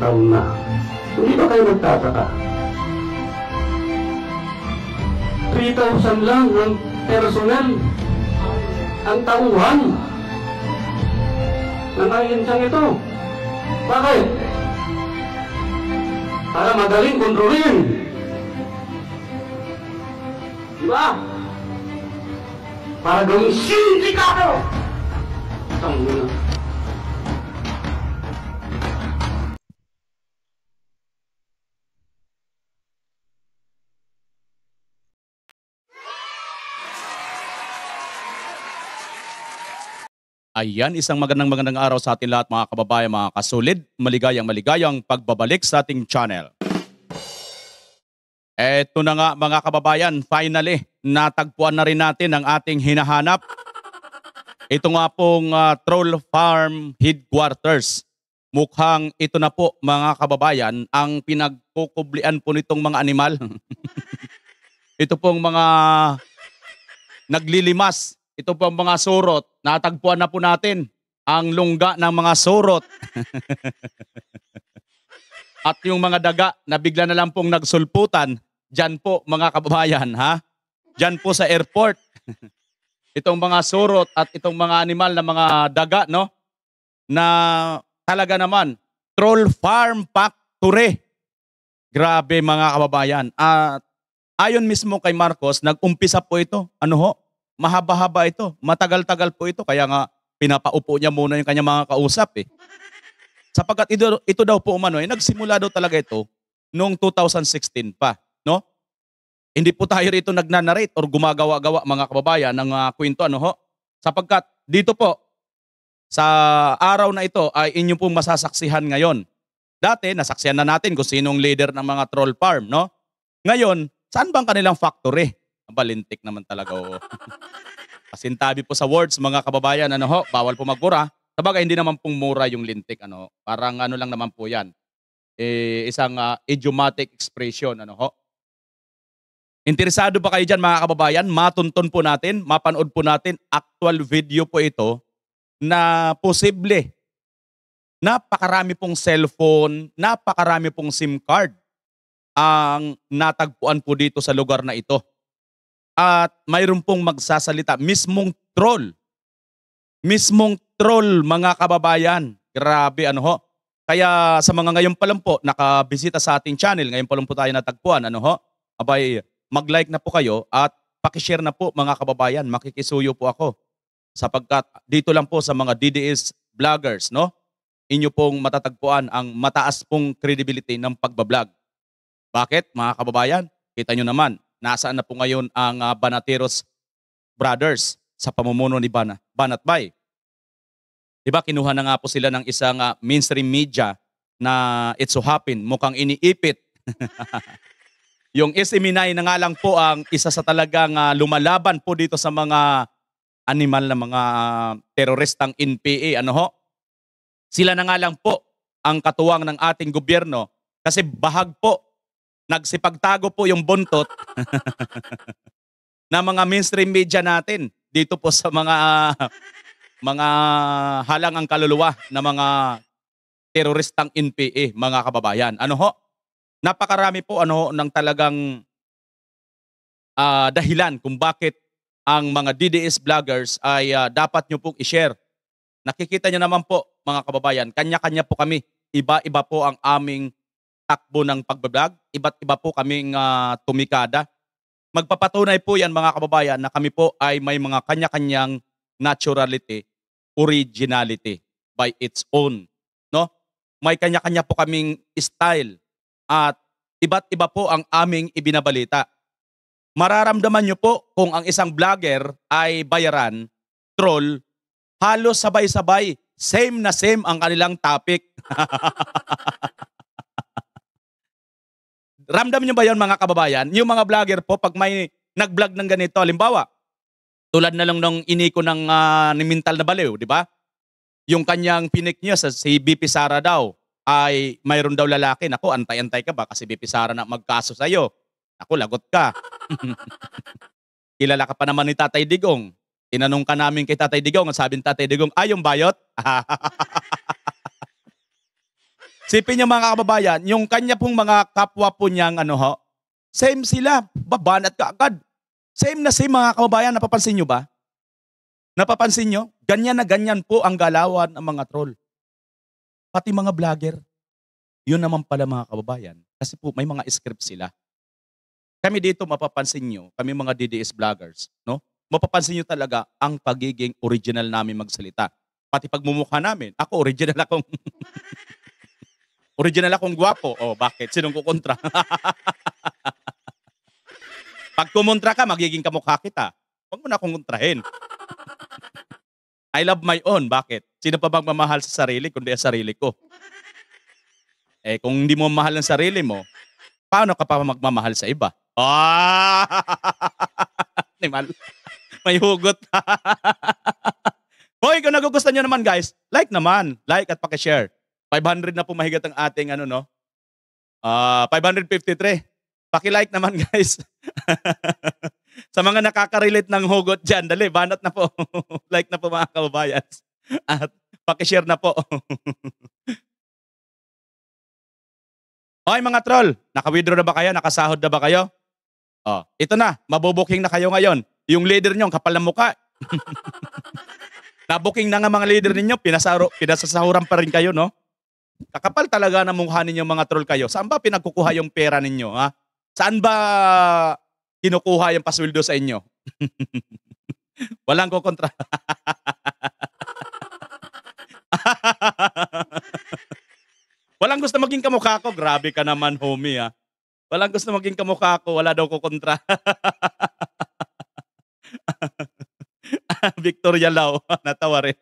taon na. Hindi ba kayo nagtataka? 3,000 lang ang personal, ang tauhan na nangyensang ito. Bakit? Para madaling kontrolin. Diba? Para gawing sindikato! Tanggo na. Ayan, isang magandang magandang araw sa ating lahat mga kababayan, mga kasulid, maligayang maligayang pagbabalik sa ating channel. Eto na nga mga kababayan, finally, natagpuan na rin natin ang ating hinahanap. Ito nga pong uh, Troll Farm Headquarters. Mukhang ito na po mga kababayan ang pinagkukublian po nitong mga animal. ito pong mga naglilimas ito po ang mga surot. Natagpuan na po natin ang lungga ng mga surot. At yung mga daga na bigla na lang pong nagsulputan, dyan po mga kababayan, ha? Dyan po sa airport. itong mga surot at itong mga animal na mga daga, no? Na talaga naman, troll farm factory. Grabe mga kababayan. At ayon mismo kay Marcos, nag-umpisa po ito. Ano ho? mahaba-haba ito. Matagal-tagal po ito. Kaya nga, pinapaupo niya muna yung kanyang mga kausap eh. Sapagkat ito, ito daw po umano, eh, nagsimula daw talaga ito noong 2016 pa. No? Hindi po tayo rito nagnanarate or gumagawa-gawa mga kababayan ng uh, kwento ano ho. Sapagkat dito po, sa araw na ito ay inyo pong masasaksihan ngayon. Dati, nasaksihan na natin kung sinong leader ng mga troll farm, no? Ngayon, saan bang kanilang factory? Balintik naman talaga oo. Pasintabi po sa words mga kababayan, ano ho, bawal po magmura. Sabagay hindi naman pong mura yung lintik ano. Parang ano lang naman po 'yan. Eh, isang uh, idiomatic expression ano ho. Interesado ba kayo dyan mga kababayan? Matuntun po natin, mapanood po natin, actual video po ito na posible. Napakarami pong cellphone, napakarami pong SIM card ang natagpuan po dito sa lugar na ito at mayroon pong magsasalita. Mismong troll. Mismong troll, mga kababayan. Grabe, ano ho. Kaya sa mga ngayon pa lang po, nakabisita sa ating channel, ngayon pa lang po tayo natagpuan, ano ho. Abay, mag-like na po kayo at pakishare na po mga kababayan. Makikisuyo po ako. Sapagkat dito lang po sa mga DDS vloggers, no? Inyo pong matatagpuan ang mataas pong credibility ng pagbablog. Bakit mga kababayan? Kita nyo naman, nasaan na po ngayon ang uh, Banateros Brothers sa pamumuno ni Bana, Banat Bay. Diba, kinuha na nga po sila ng isang uh, mainstream media na it's so happen, mukhang iniipit. yung SME9 na nga lang po ang isa sa talagang uh, lumalaban po dito sa mga animal na mga uh, teroristang NPA. Ano ho? Sila na nga lang po ang katuwang ng ating gobyerno kasi bahag po nagsipagtago po yung buntot na mga mainstream media natin dito po sa mga mga halang ang kaluluwa na mga teroristang NPA, mga kababayan. Ano ho? Napakarami po ano ho, ng talagang uh, dahilan kung bakit ang mga DDS vloggers ay uh, dapat nyo pong i-share. Nakikita nyo naman po mga kababayan, kanya-kanya po kami. Iba-iba po ang aming takbo ng pagbablog. Iba't iba po kaming uh, tumikada. Magpapatunay po yan mga kababayan na kami po ay may mga kanya-kanyang naturality, originality by its own. No? May kanya-kanya po kaming style at iba't iba po ang aming ibinabalita. Mararamdaman nyo po kung ang isang vlogger ay bayaran, troll, halos sabay-sabay, same na same ang kanilang topic. Ramdam nyo ba yon mga kababayan? Yung mga vlogger po, pag may nag-vlog ng ganito, halimbawa, tulad na lang nung iniko ng uh, ni mental na baliw, di ba? Yung kanyang pinik niya sa si BP Sara daw ay mayroon daw lalaki. Nako, antay-antay ka ba kasi BP Sara na magkaso sa'yo. Ako, lagot ka. Kilala ka pa naman ni Tatay Digong. Tinanong ka namin kay Tatay Digong, ang sabi ni Tatay Digong, ay, yung bayot? Sipin niyo mga kababayan, yung kanya pong mga kapwa po niyang ano ho, same sila, babanat ka agad. Same na same mga kababayan, napapansin niyo ba? Napapansin niyo? Ganyan na ganyan po ang galawan ng mga troll. Pati mga vlogger. Yun naman pala mga kababayan, kasi po may mga script sila. Kami dito mapapansin niyo, kami mga DDS vloggers, no? Mapapansin niyo talaga ang pagiging original namin magsalita. Pati pagmumukha namin, ako original akong Original akong gwapo. O, oh, bakit? Sinong kukontra? Pag kumontra ka, magiging kamukha kita. Huwag mo na akong kontrahin. I love my own. Bakit? Sino pa bang mamahal sa sarili kundi ang sarili ko? Eh, kung hindi mo mahal ang sarili mo, paano ka pa magmamahal sa iba? Ah! Nimal. May hugot. Hoy, kung nagugustuhan nyo naman guys, like naman. Like at pakishare. 500 na po pumahigat ang ating ano no. Uh, ah, 553. Paki-like naman guys. Sa mga nakaka-relate ng hugot diyan, dali banat na po. like na po mga kababayan. At paki-share na po. Hoy mga troll, naka-withdraw na ba kayo? Nakasahod na ba kayo? Oh, ito na, mabubuking na kayo ngayon. Yung leader niyo, kapal ng mukha. Nabuking na nga mga leader ninyo, pinasaro, pinasasahuran pa rin kayo, no? Kakapal talaga na munghanin ninyo mga troll kayo. Saan ba pinagkukuha yung pera ninyo? Ha? Saan ba kinukuha yung pasweldo sa inyo? Walang kukontra. Walang gusto maging kamukha ko. Grabe ka naman, homie. Ha? Walang gusto maging kamukha ko. Wala daw kukontra. Victoria Lau, natawa rin.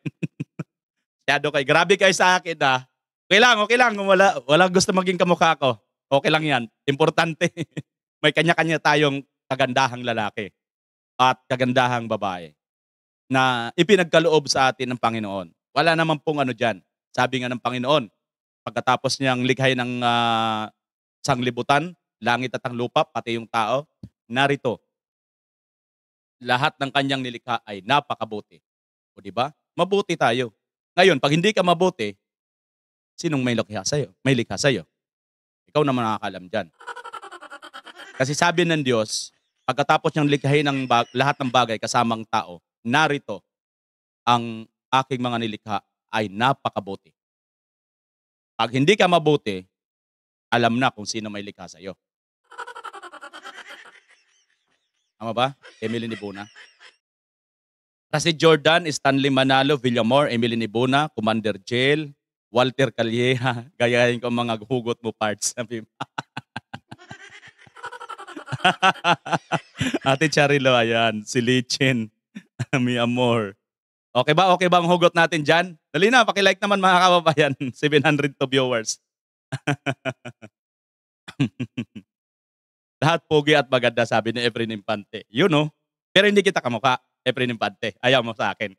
Shadow kay. Grabe kay sa akin ah. Okay lang, okay lang. Kung Wala, wala gusto maging kamukha ko. Okay lang yan. Importante. May kanya-kanya tayong kagandahang lalaki at kagandahang babae na ipinagkaloob sa atin ng Panginoon. Wala naman pong ano dyan. Sabi nga ng Panginoon, pagkatapos niyang likhay ng uh, sanglibutan, langit at ang lupa, pati yung tao, narito. Lahat ng kanyang nilikha ay napakabuti. O di ba? Mabuti tayo. Ngayon, pag hindi ka mabuti, Sinong may likha sa'yo? May likha sa'yo. Ikaw naman nakakalam dyan. Kasi sabi ng Diyos, pagkatapos niyang likhain ang bag- lahat ng bagay kasamang tao, narito, ang aking mga nilikha ay napakabuti. Pag hindi ka mabuti, alam na kung sino may likha sa'yo. Tama ba? Emily Nibuna. Kasi Jordan, Stanley Manalo, Villamor, Emily Nibuna, Commander Jail, Walter Calleja, gayahin ko mga hugot mo parts. Sabi mo. Ate Charilo, ayan. Si Lichin. Mi amor. Okay ba? Okay ba ang hugot natin dyan? Dali na, pakilike naman mga kababayan. 700 to viewers. Lahat pogi at maganda, sabi ni Efren Impante. You know. Pero hindi kita kamuka, Efren Impante. Ayaw mo sa akin.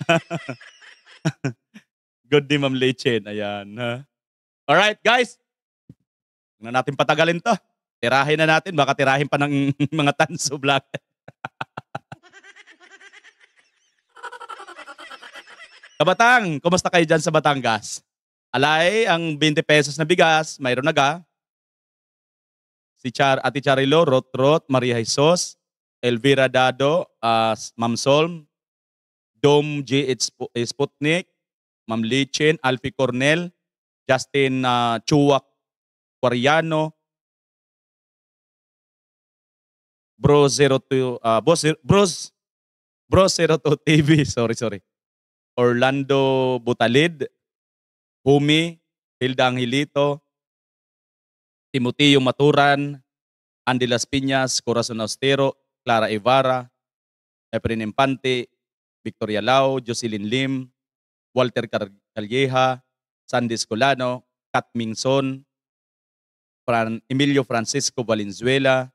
Good day, Ma'am Lechen. Ayan. Ha? right, guys. Huwag na natin patagalin to. Tirahin na natin. Baka tirahin pa ng mga tanso black. Kabatang, kumusta kayo dyan sa Batangas? Alay, ang 20 pesos na bigas, mayroon na ga. Si Char, Ate Charilo, Rot Rot, Maria Jesus, Elvira Dado, uh, Ma'am Solm, Dom J. Sputnik, Ma'am Lichen, Alfie Cornell, Justin uh, ah, Chuwak Quariano, Bro 02 uh, Boss Bros Bro 02 TV, sorry sorry. Orlando Butalid, Humi, Hilda Angelito, Timoteo Maturan, Andy Las Piñas, Corazon Austero, Clara Ibarra, Efren Empante, Victoria Lau, Jocelyn Lim, Walter Calleja, Sandy Escolano, Kat Mingson, Fran, Emilio Francisco Valenzuela,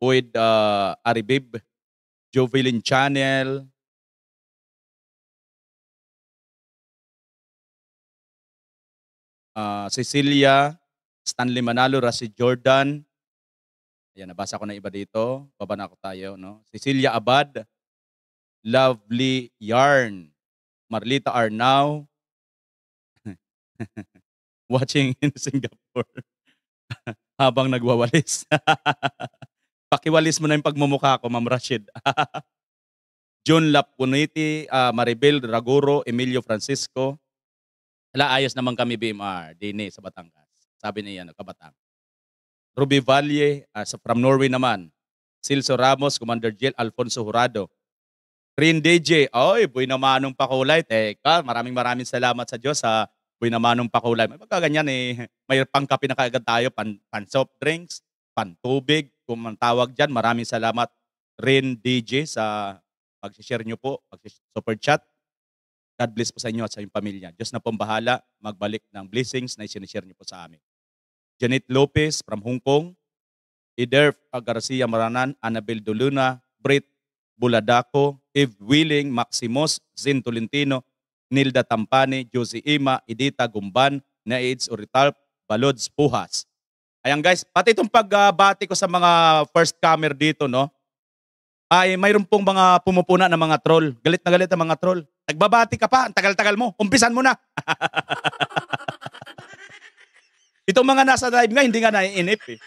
Boyd uh, Aribib, Jovelin Channel, uh, Cecilia, Stanley Manalo, Rasi Jordan. Ayan, nabasa ko na iba dito. Baba na ako tayo. No? Cecilia Abad, lovely yarn. Marlita are now watching in Singapore habang nagwawalis. Pakiwalis mo na yung pagmumukha ko, Ma'am Rashid. John Lapuniti, uh, ah, Maribel Raguro, Emilio Francisco. Ala, ayos naman kami BMR, Dine eh, sa Batangas. Sabi niya, ano, Kabatang. Ruby Valle, uh, from Norway naman. Silso Ramos, Commander Jill Alfonso Jurado. Rin DJ, oy, boy na manong pakulay. Teka, maraming maraming salamat sa Diyos sa boy na manong pakulay. May ganyan eh, may pangkapi na kaagad tayo, pan, pan soft drinks, pan tubig, kung ang tawag dyan. Maraming salamat Rin DJ sa pag-share nyo po, pag-super chat. God bless po sa inyo at sa inyong pamilya. Diyos na pong bahala, magbalik ng blessings na isinishare nyo po sa amin. Janet Lopez from Hong Kong, Ederf Garcia Maranan, Annabel Doluna, Brit Buladaco, Eve Willing, Maximus, Zin Tolentino, Nilda Tampani, Josie Ima, Edita Gumban, Naids Oritalp, Balods Puhas. Ayan guys, pati itong pagbati ko sa mga first camera dito, no? Ay, mayroon pong mga pumupuna ng mga troll. Galit na galit ang mga troll. Nagbabati ka pa, ang tagal-tagal mo. Umpisan mo na. itong mga nasa live nga, hindi nga naiinip eh.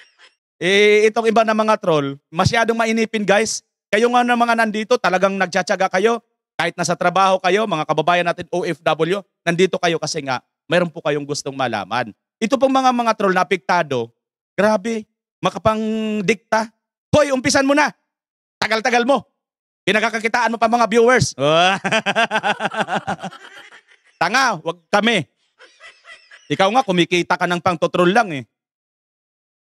eh. Itong iba na mga troll, masyadong mainipin guys. Kayo nga ng mga nandito, talagang nagtsatsaga kayo. Kahit nasa trabaho kayo, mga kababayan natin OFW, nandito kayo kasi nga, meron po kayong gustong malaman. Ito pong mga mga troll na apektado, grabe, makapangdikta. Hoy, umpisan mo na. Tagal-tagal mo. Pinagkakakitaan mo pa mga viewers. Tanga, wag kami. Ikaw nga, kumikita ka ng pang-troll lang eh.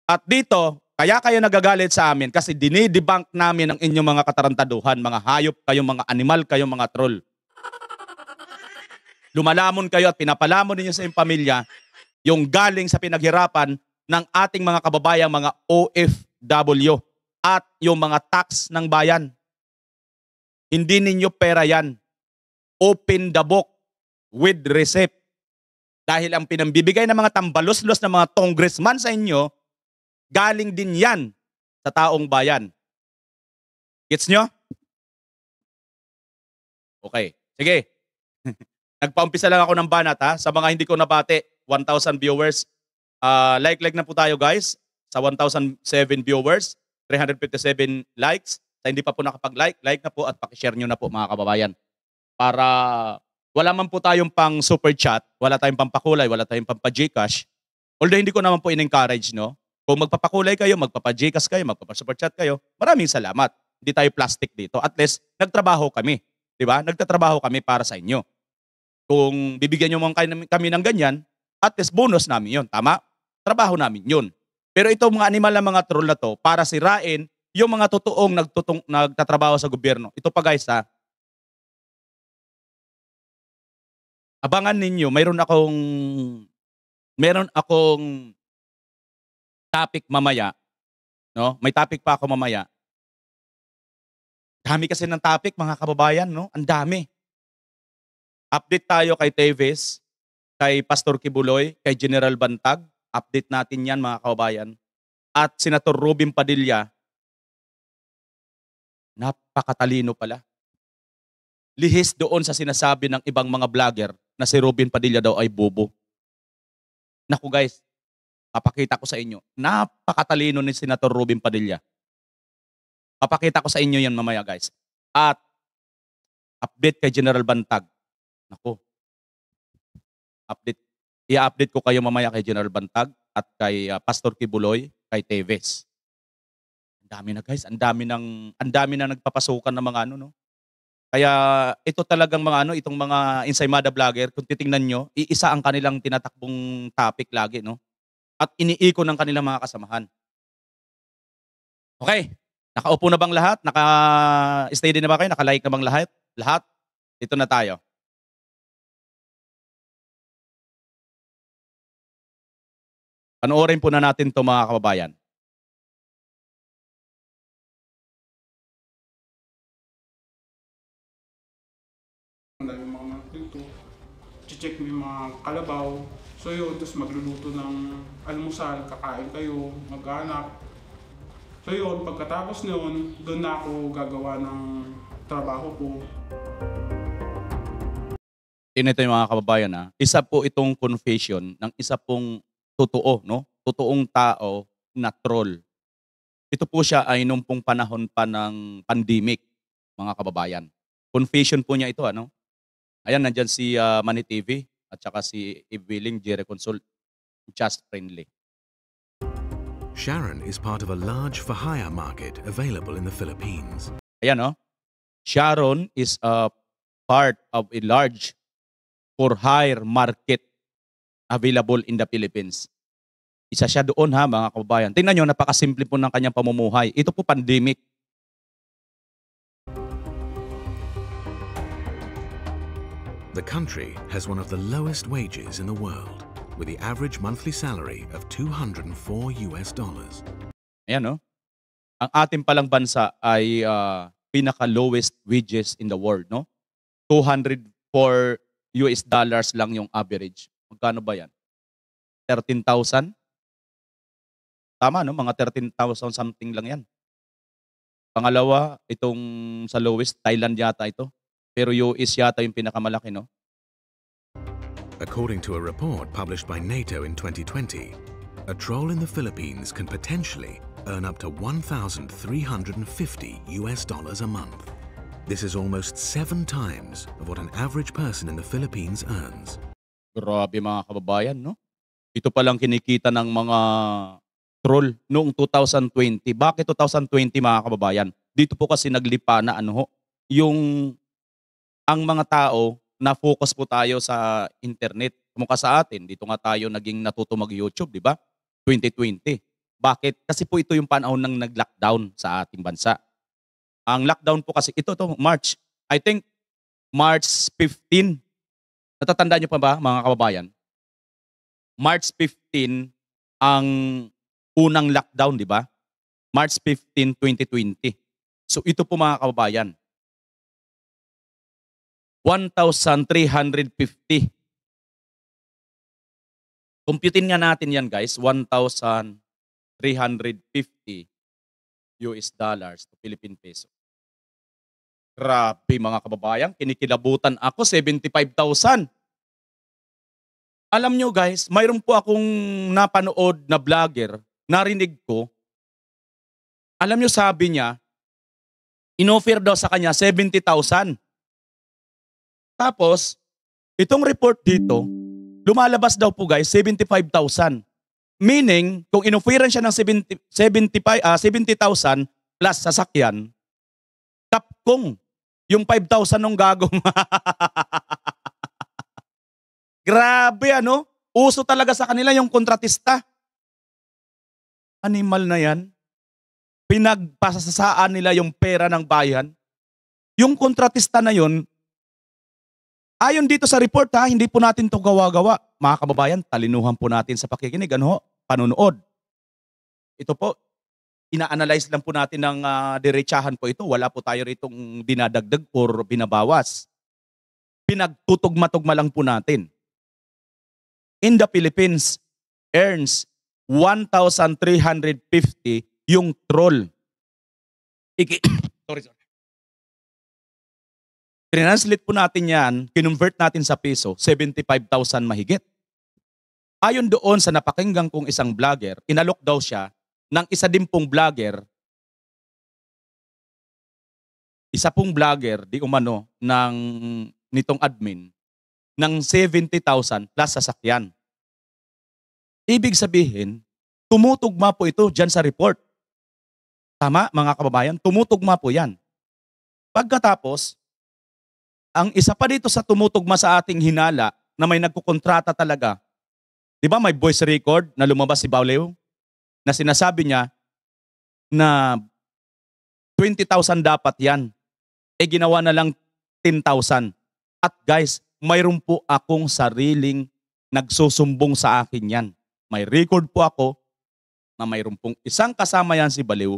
At dito, kaya kayo nagagalit sa amin kasi dinidebunk namin ang inyong mga katarantaduhan, mga hayop kayo, mga animal kayo, mga troll. Lumalamon kayo at pinapalamon ninyo sa inyong pamilya yung galing sa pinaghirapan ng ating mga kababayan, mga OFW at yung mga tax ng bayan. Hindi ninyo pera yan. Open the book with receipt. Dahil ang pinambibigay ng mga tambalos-los ng mga congressman sa inyo, galing din yan sa taong bayan. Gets nyo? Okay. Sige. Nagpaumpisa lang ako ng banat ha. Sa mga hindi ko nabate, 1,000 viewers. Uh, like-like na po tayo guys. Sa 1,007 viewers, 357 likes. Sa hindi pa po nakapag-like, like na po at pakishare nyo na po mga kababayan. Para wala man po tayong pang super chat, wala tayong pampakulay, wala tayong pampaGcash. Although hindi ko naman po in-encourage, no? Kung magpapakulay kayo, magpapajikas kayo, magpapasuper chat kayo, maraming salamat. Hindi tayo plastic dito. At least, nagtrabaho kami. Di ba? Nagtatrabaho kami para sa inyo. Kung bibigyan nyo man kami ng ganyan, at least bonus namin yon Tama? Trabaho namin yon Pero ito mga animal na mga troll na to, para sirain yung mga totoong nagtutong, nagtatrabaho sa gobyerno. Ito pa guys ha, abangan ninyo, mayroon akong mayroon akong topic mamaya. No? May topic pa ako mamaya. Dami kasi ng topic, mga kababayan, no? Ang dami. Update tayo kay Teves, kay Pastor Kibuloy, kay General Bantag. Update natin yan, mga kababayan. At Senator Robin Padilla, napakatalino pala. Lihis doon sa sinasabi ng ibang mga vlogger na si Robin Padilla daw ay bobo. Naku guys, Papakita ko sa inyo. Napakatalino ni Senator Ruben Padilla. Papakita ko sa inyo yan mamaya guys. At update kay General Bantag. Nako. Update. I-update ko kayo mamaya kay General Bantag at kay uh, Pastor Kibuloy, kay Teves. Ang dami na guys, ang dami nang ang dami na nagpapasukan ng mga ano no. Kaya ito talagang mga ano, itong mga ensaymada vlogger, kung titingnan nyo, iisa ang kanilang tinatakbong topic lagi no at iniiko ng kanilang mga kasamahan. Okay, nakaupo na bang lahat? Naka-stay na ba kayo? Naka-like na bang lahat? Lahat? Dito na tayo. Panoorin po na natin to mga kababayan. Handa yung mga magluto, check mo yung mga kalabaw, so yun, tapos magluluto ng almusal, kakain kayo, mag-anak. So yun, pagkatapos noon, doon na ako gagawa ng trabaho ko. Inito yung mga kababayan ha, isa po itong confession ng isa pong totoo, no? Totoong tao na troll. Ito po siya ay nung pong panahon pa ng pandemic, mga kababayan. Confession po niya ito, ano? Ayan, nandyan si uh, Money TV at saka si Evelyn J. Reconsult just friendly. Sharon is part of a large for-hire market available in the Philippines. Ayan, no? Oh. Sharon is a part of a large for-hire market available in the Philippines. Isa siya doon ha mga kababayan. Tingnan nyo, napakasimple po ng kanyang pamumuhay. Ito po pandemic. The country has one of the lowest wages in the world with the average monthly salary of 204 US dollars. Ayan, no? Ang ating palang bansa ay uh, pinaka-lowest wages in the world, no? 204 US dollars lang yung average. Magkano ba yan? 13,000? Tama, no? Mga 13,000 something lang yan. Pangalawa, itong sa lowest, Thailand yata ito. Pero US yata yung pinakamalaki, no? According to a report published by NATO in 2020, a troll in the Philippines can potentially earn up to 1,350 US dollars a month. This is almost seven times of what an average person in the Philippines earns. Grabe mga kababayan, no? Ito palang kinikita ng mga troll noong 2020. Bakit 2020 mga kababayan? Dito po kasi naglipa na ano ho, yung ang mga tao na-focus po tayo sa internet. Mukha sa atin, dito nga tayo naging natuto mag-YouTube, di ba? 2020. Bakit? Kasi po ito yung panahon ng nag-lockdown sa ating bansa. Ang lockdown po kasi, ito to March. I think March 15. Natatandaan niyo pa ba, mga kababayan? March 15 ang unang lockdown, di ba? March 15, 2020. So ito po mga kababayan, 1,350. Computin nga natin yan guys, 1,350 US dollars to Philippine peso. Grabe mga kababayan, kinikilabutan ako 75,000. Alam nyo guys, mayroon po akong napanood na vlogger, narinig ko. Alam nyo sabi niya, inoffer daw sa kanya 70,000. Tapos, itong report dito, lumalabas daw po guys, 75,000. Meaning, kung inoferan siya ng 70, 75, uh, 70,000 plus sasakyan, tapkong yung 5,000 nung gagong. Grabe ano? Uso talaga sa kanila yung kontratista. Animal na yan. Pinagpasasaan nila yung pera ng bayan. Yung kontratista na yon Ayon dito sa report ha, hindi po natin ito gawa-gawa. Mga kababayan, talinuhan po natin sa pakikinig, ano ho, panunood. Ito po, ina-analyze lang po natin ng uh, diretsahan po ito. Wala po tayo ritong dinadagdag or binabawas. Pinagtutugma-tugma lang po natin. In the Philippines, earns 1,350 yung troll. Iki- sorry, sorry. Translate po natin yan, kinonvert natin sa piso, 75,000 mahigit. Ayon doon sa napakinggan kong isang vlogger, inalok daw siya ng isa din pong vlogger, isa pong vlogger, di umano, ng nitong admin, ng 70,000 plus sasakyan. Ibig sabihin, tumutugma po ito dyan sa report. Tama, mga kababayan, tumutugma po yan. Pagkatapos, ang isa pa dito sa tumutugma sa ating hinala na may nagkukontrata talaga, di ba may voice record na lumabas si Baulew na sinasabi niya na 20,000 dapat yan. Eh ginawa na lang 10,000. At guys, mayroon po akong sariling nagsusumbong sa akin yan. May record po ako na mayroon pong isang kasama yan si Baliw,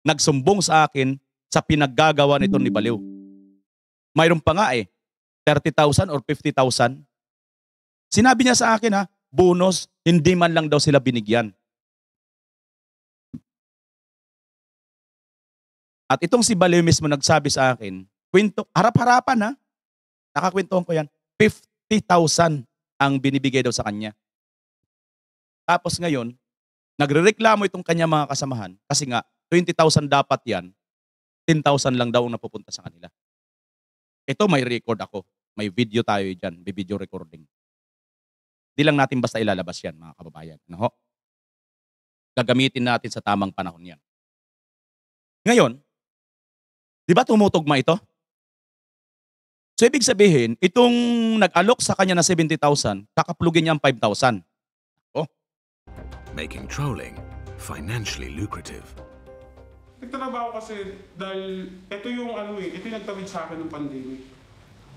nagsumbong sa akin sa pinaggagawa nito ni Baliw. Mayroon pa nga eh, 30,000 or 50,000. Sinabi niya sa akin ha, bonus, hindi man lang daw sila binigyan. At itong si Baliw mismo nagsabi sa akin, kwento, harap-harapan ha, nakakwentohan ko yan, 50,000 ang binibigay daw sa kanya. Tapos ngayon, nagrereklamo itong kanya mga kasamahan kasi nga 20,000 dapat yan, 10,000 lang daw ang napupunta sa kanila. Ito may record ako. May video tayo dyan. May video recording. Di lang natin basta ilalabas yan, mga kababayan. Ano ho? Gagamitin natin sa tamang panahon yan. Ngayon, di ba tumutugma ito? So ibig sabihin, itong nag-alok sa kanya na 70,000, kakaplugin niya ang 5,000. Oh. Making trolling financially lucrative nagtrabaho kasi dahil ito yung ano eh, ito yung nagtawid sa akin ng pandemic.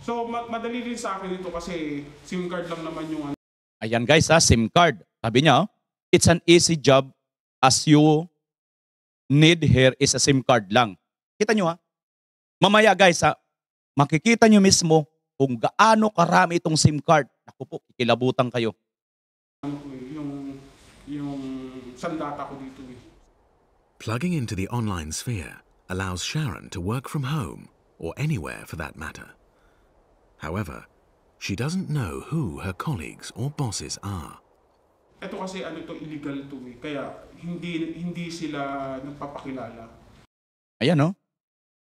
So ma- madali rin sa akin ito kasi SIM card lang naman yung ano. Ayan guys ha, SIM card. Sabi niya, it's an easy job as you need here is a SIM card lang. Kita nyo ha? Mamaya guys ha, makikita nyo mismo kung gaano karami itong SIM card. Ako po, kikilabutan kayo. Ano yung, yung sandata ko dito. Plugging into the online sphere allows Sharon to work from home, or anywhere for that matter. However, she doesn't know who her colleagues or bosses are. Ito kasi ano to illegal to me, eh. kaya hindi hindi sila nagpapakilala. Ayan no. Oh.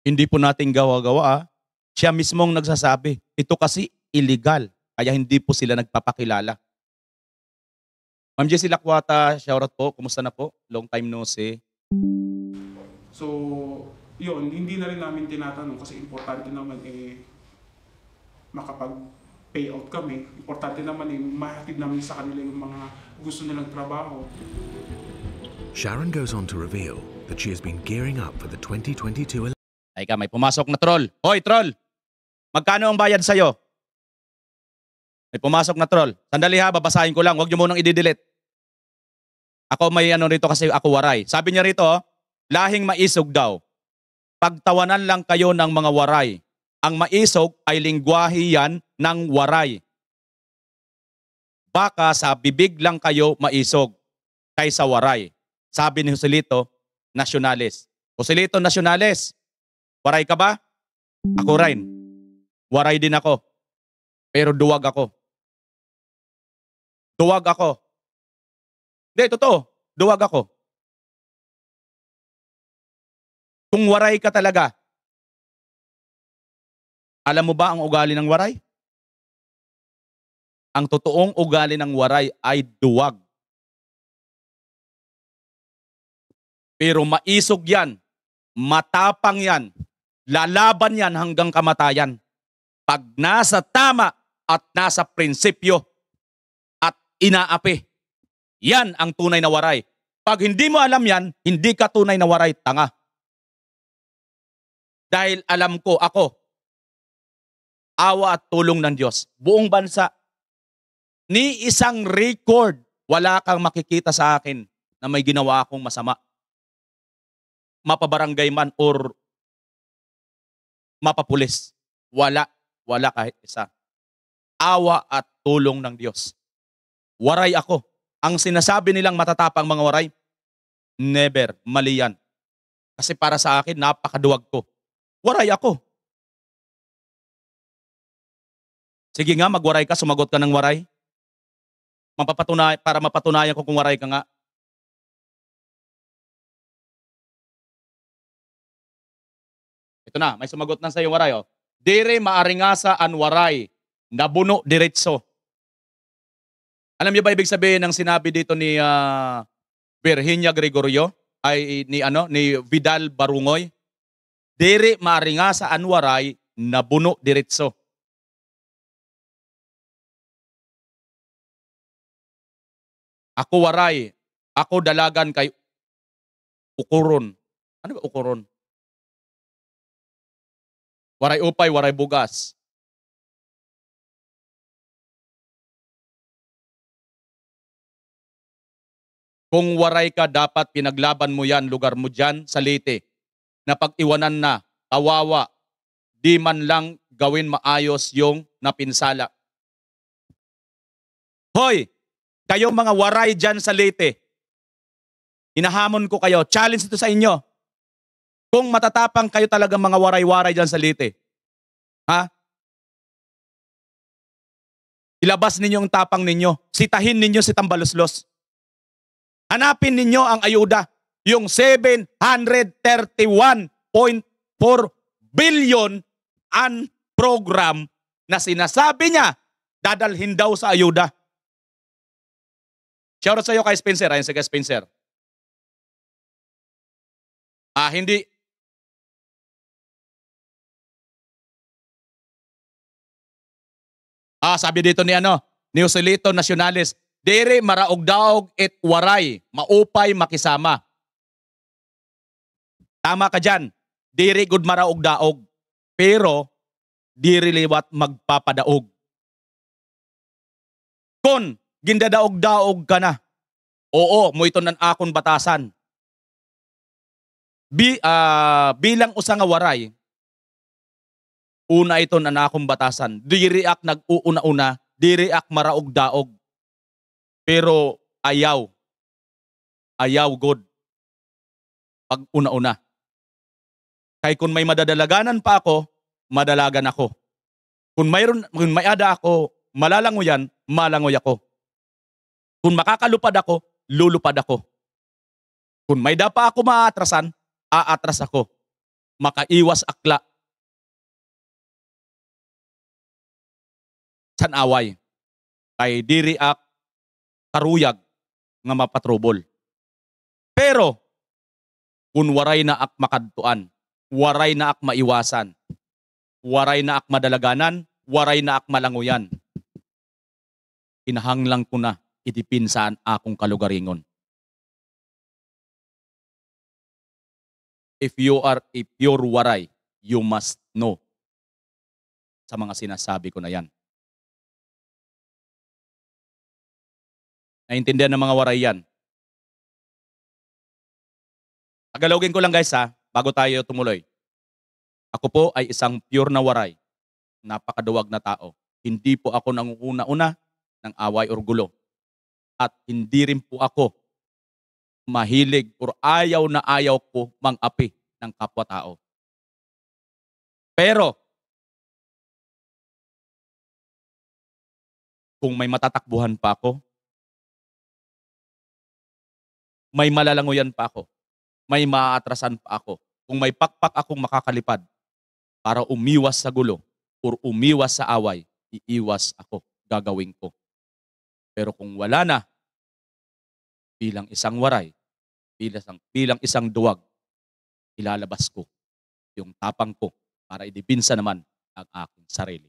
Hindi po natin gawa-gawa. Ah. Siya mismong nagsasabi, ito kasi illegal, kaya hindi po sila nagpapakilala. Ma'am Jessie Lakwata, shoutout po. Kumusta na po? Long time no see. So, yun, hindi na rin namin tinatanong kasi importante naman eh makapag payout kami. Importante naman eh mahatid namin sa kanila yung mga gusto nilang trabaho. Sharon goes on to reveal that she has been gearing up for the 2022 election. Ay ka, may pumasok na troll. Hoy, troll! Magkano ang bayad sa'yo? May pumasok na troll. Sandali ha, babasahin ko lang. Huwag niyo munang i-delete. Ako may ano rito kasi ako waray. Sabi niya rito, lahing maisog daw. Pagtawanan lang kayo ng mga waray. Ang maisog ay lingwahe yan ng waray. Baka sa bibig lang kayo maisog kaysa waray. Sabi ni Joselito, nationalist. Joselito, nationalist. Waray ka ba? Ako rin. Waray din ako. Pero duwag ako. Duwag ako. Hindi, totoo. Duwag ako. Kung waray ka talaga, alam mo ba ang ugali ng waray? Ang totoong ugali ng waray ay duwag. Pero maisog yan, matapang yan, lalaban yan hanggang kamatayan. Pag nasa tama at nasa prinsipyo at inaapi yan ang tunay na waray. Pag hindi mo alam yan, hindi ka tunay na waray, tanga. Dahil alam ko, ako, awa at tulong ng Diyos. Buong bansa, ni isang record, wala kang makikita sa akin na may ginawa akong masama. Mapabarangay man or mapapulis. Wala. Wala kahit isa. Awa at tulong ng Diyos. Waray ako ang sinasabi nilang matatapang mga waray, never, mali yan. Kasi para sa akin, napakaduwag ko. Waray ako. Sige nga, magwaray ka, sumagot ka ng waray. Mapapatunay, para mapatunayan ko kung waray ka nga. Ito na, may sumagot na sa iyo waray. Oh. Dire maaringasa an waray, nabuno diretso alam niyo ba ibig sabihin ng sinabi dito ni uh, Virginia Gregorio ay ni ano ni Vidal Barungoy? Diri maringa sa anwaray nabuno diretso. Ako waray, ako dalagan kay ukuron. Ano ba ukuron? Waray upay, waray bugas. Kung waray ka, dapat pinaglaban mo yan, lugar mo dyan, sa Leyte. pag iwanan na, kawawa, di man lang gawin maayos yung napinsala. Hoy, kayo mga waray dyan sa Leyte, hinahamon ko kayo, challenge ito sa inyo. Kung matatapang kayo talaga mga waray-waray dyan sa Leyte, ha? Ilabas ninyo ang tapang ninyo, sitahin ninyo si Tambaluslos. Hanapin ninyo ang ayuda, yung 731.4 billion an program na sinasabi niya dadalhin daw sa ayuda. Shoutout sa iyo kay Spencer. ayun si kay Spencer. Ah, hindi. Ah, sabi dito ni ano, ni Joselito Nacionales, Dere maraog-daog et waray, maupay makisama. Tama ka dyan. Dere good maraog-daog, Pero, diri liwat magpapadaog. Kon, gindadaog-daog ka na. Oo, mo ito nan akon batasan. Bi, uh, bilang usa nga waray, una ito nan akon batasan. Diri ak nag-uuna-una, diri ak maraog-daog pero ayaw. Ayaw God. Pag una-una. Kay kung may madadalaganan pa ako, madalagan ako. Kung mayroon, kung may ada ako, malalangoyan, malangoy ako. Kung makakalupad ako, lulupad ako. Kung may dapa ako maatrasan, aatras ako. Makaiwas akla. San away. Kay diri ak karuyag nga mapatrubol. Pero, kun waray na ak makadtuan, waray na ak maiwasan, waray na ak madalaganan, waray na ak malanguyan. Inahanglang ko na itipinsan akong kalugaringon. If you are a pure waray, you must know sa mga sinasabi ko na yan. Naintindihan ng mga waray yan. Tagalogin ko lang guys ha, bago tayo tumuloy. Ako po ay isang pure na waray. Napakaduwag na tao. Hindi po ako nangunguna-una ng away or gulo. At hindi rin po ako mahilig or ayaw na ayaw ko mangapi ng kapwa-tao. Pero, kung may matatakbuhan pa ako, may malalanguyan pa ako. May maaatrasan pa ako. Kung may pakpak akong makakalipad para umiwas sa gulo or umiwas sa away, iiwas ako, gagawin ko. Pero kung wala na, bilang isang waray, bilang, bilang isang duwag, ilalabas ko yung tapang ko para idibinsa naman ang aking sarili.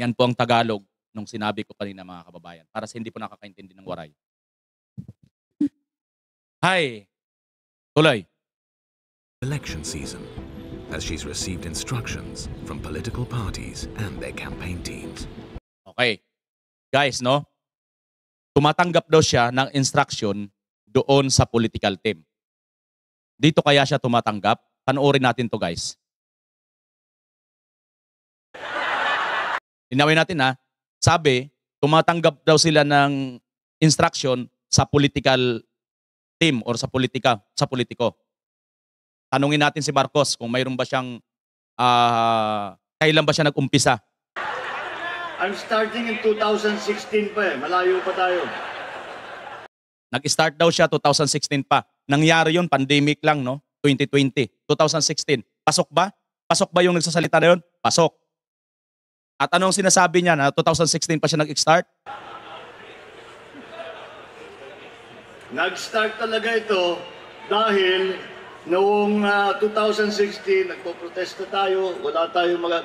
Yan po ang Tagalog nung sinabi ko kanina mga kababayan para sa hindi po nakakaintindi ng waray. Hi! Tuloy. Election season, as she's received instructions from political parties and their campaign teams. Okay. Guys, no? Tumatanggap daw siya ng instruction doon sa political team. Dito kaya siya tumatanggap? Panoorin natin to guys. Inawin natin ha sabi, tumatanggap daw sila ng instruction sa political team or sa politika, sa politiko. Tanungin natin si Marcos kung mayroon ba siyang, uh, kailan ba siya nag-umpisa. I'm starting in 2016 pa eh. Malayo pa tayo. Nag-start daw siya 2016 pa. Nangyari yun, pandemic lang, no? 2020. 2016. Pasok ba? Pasok ba yung nagsasalita na yun? Pasok. At anong sinasabi niya na 2016 pa siya nag-start? Nag-start talaga ito dahil noong uh, 2016 nagpo-protesta tayo, wala tayong mga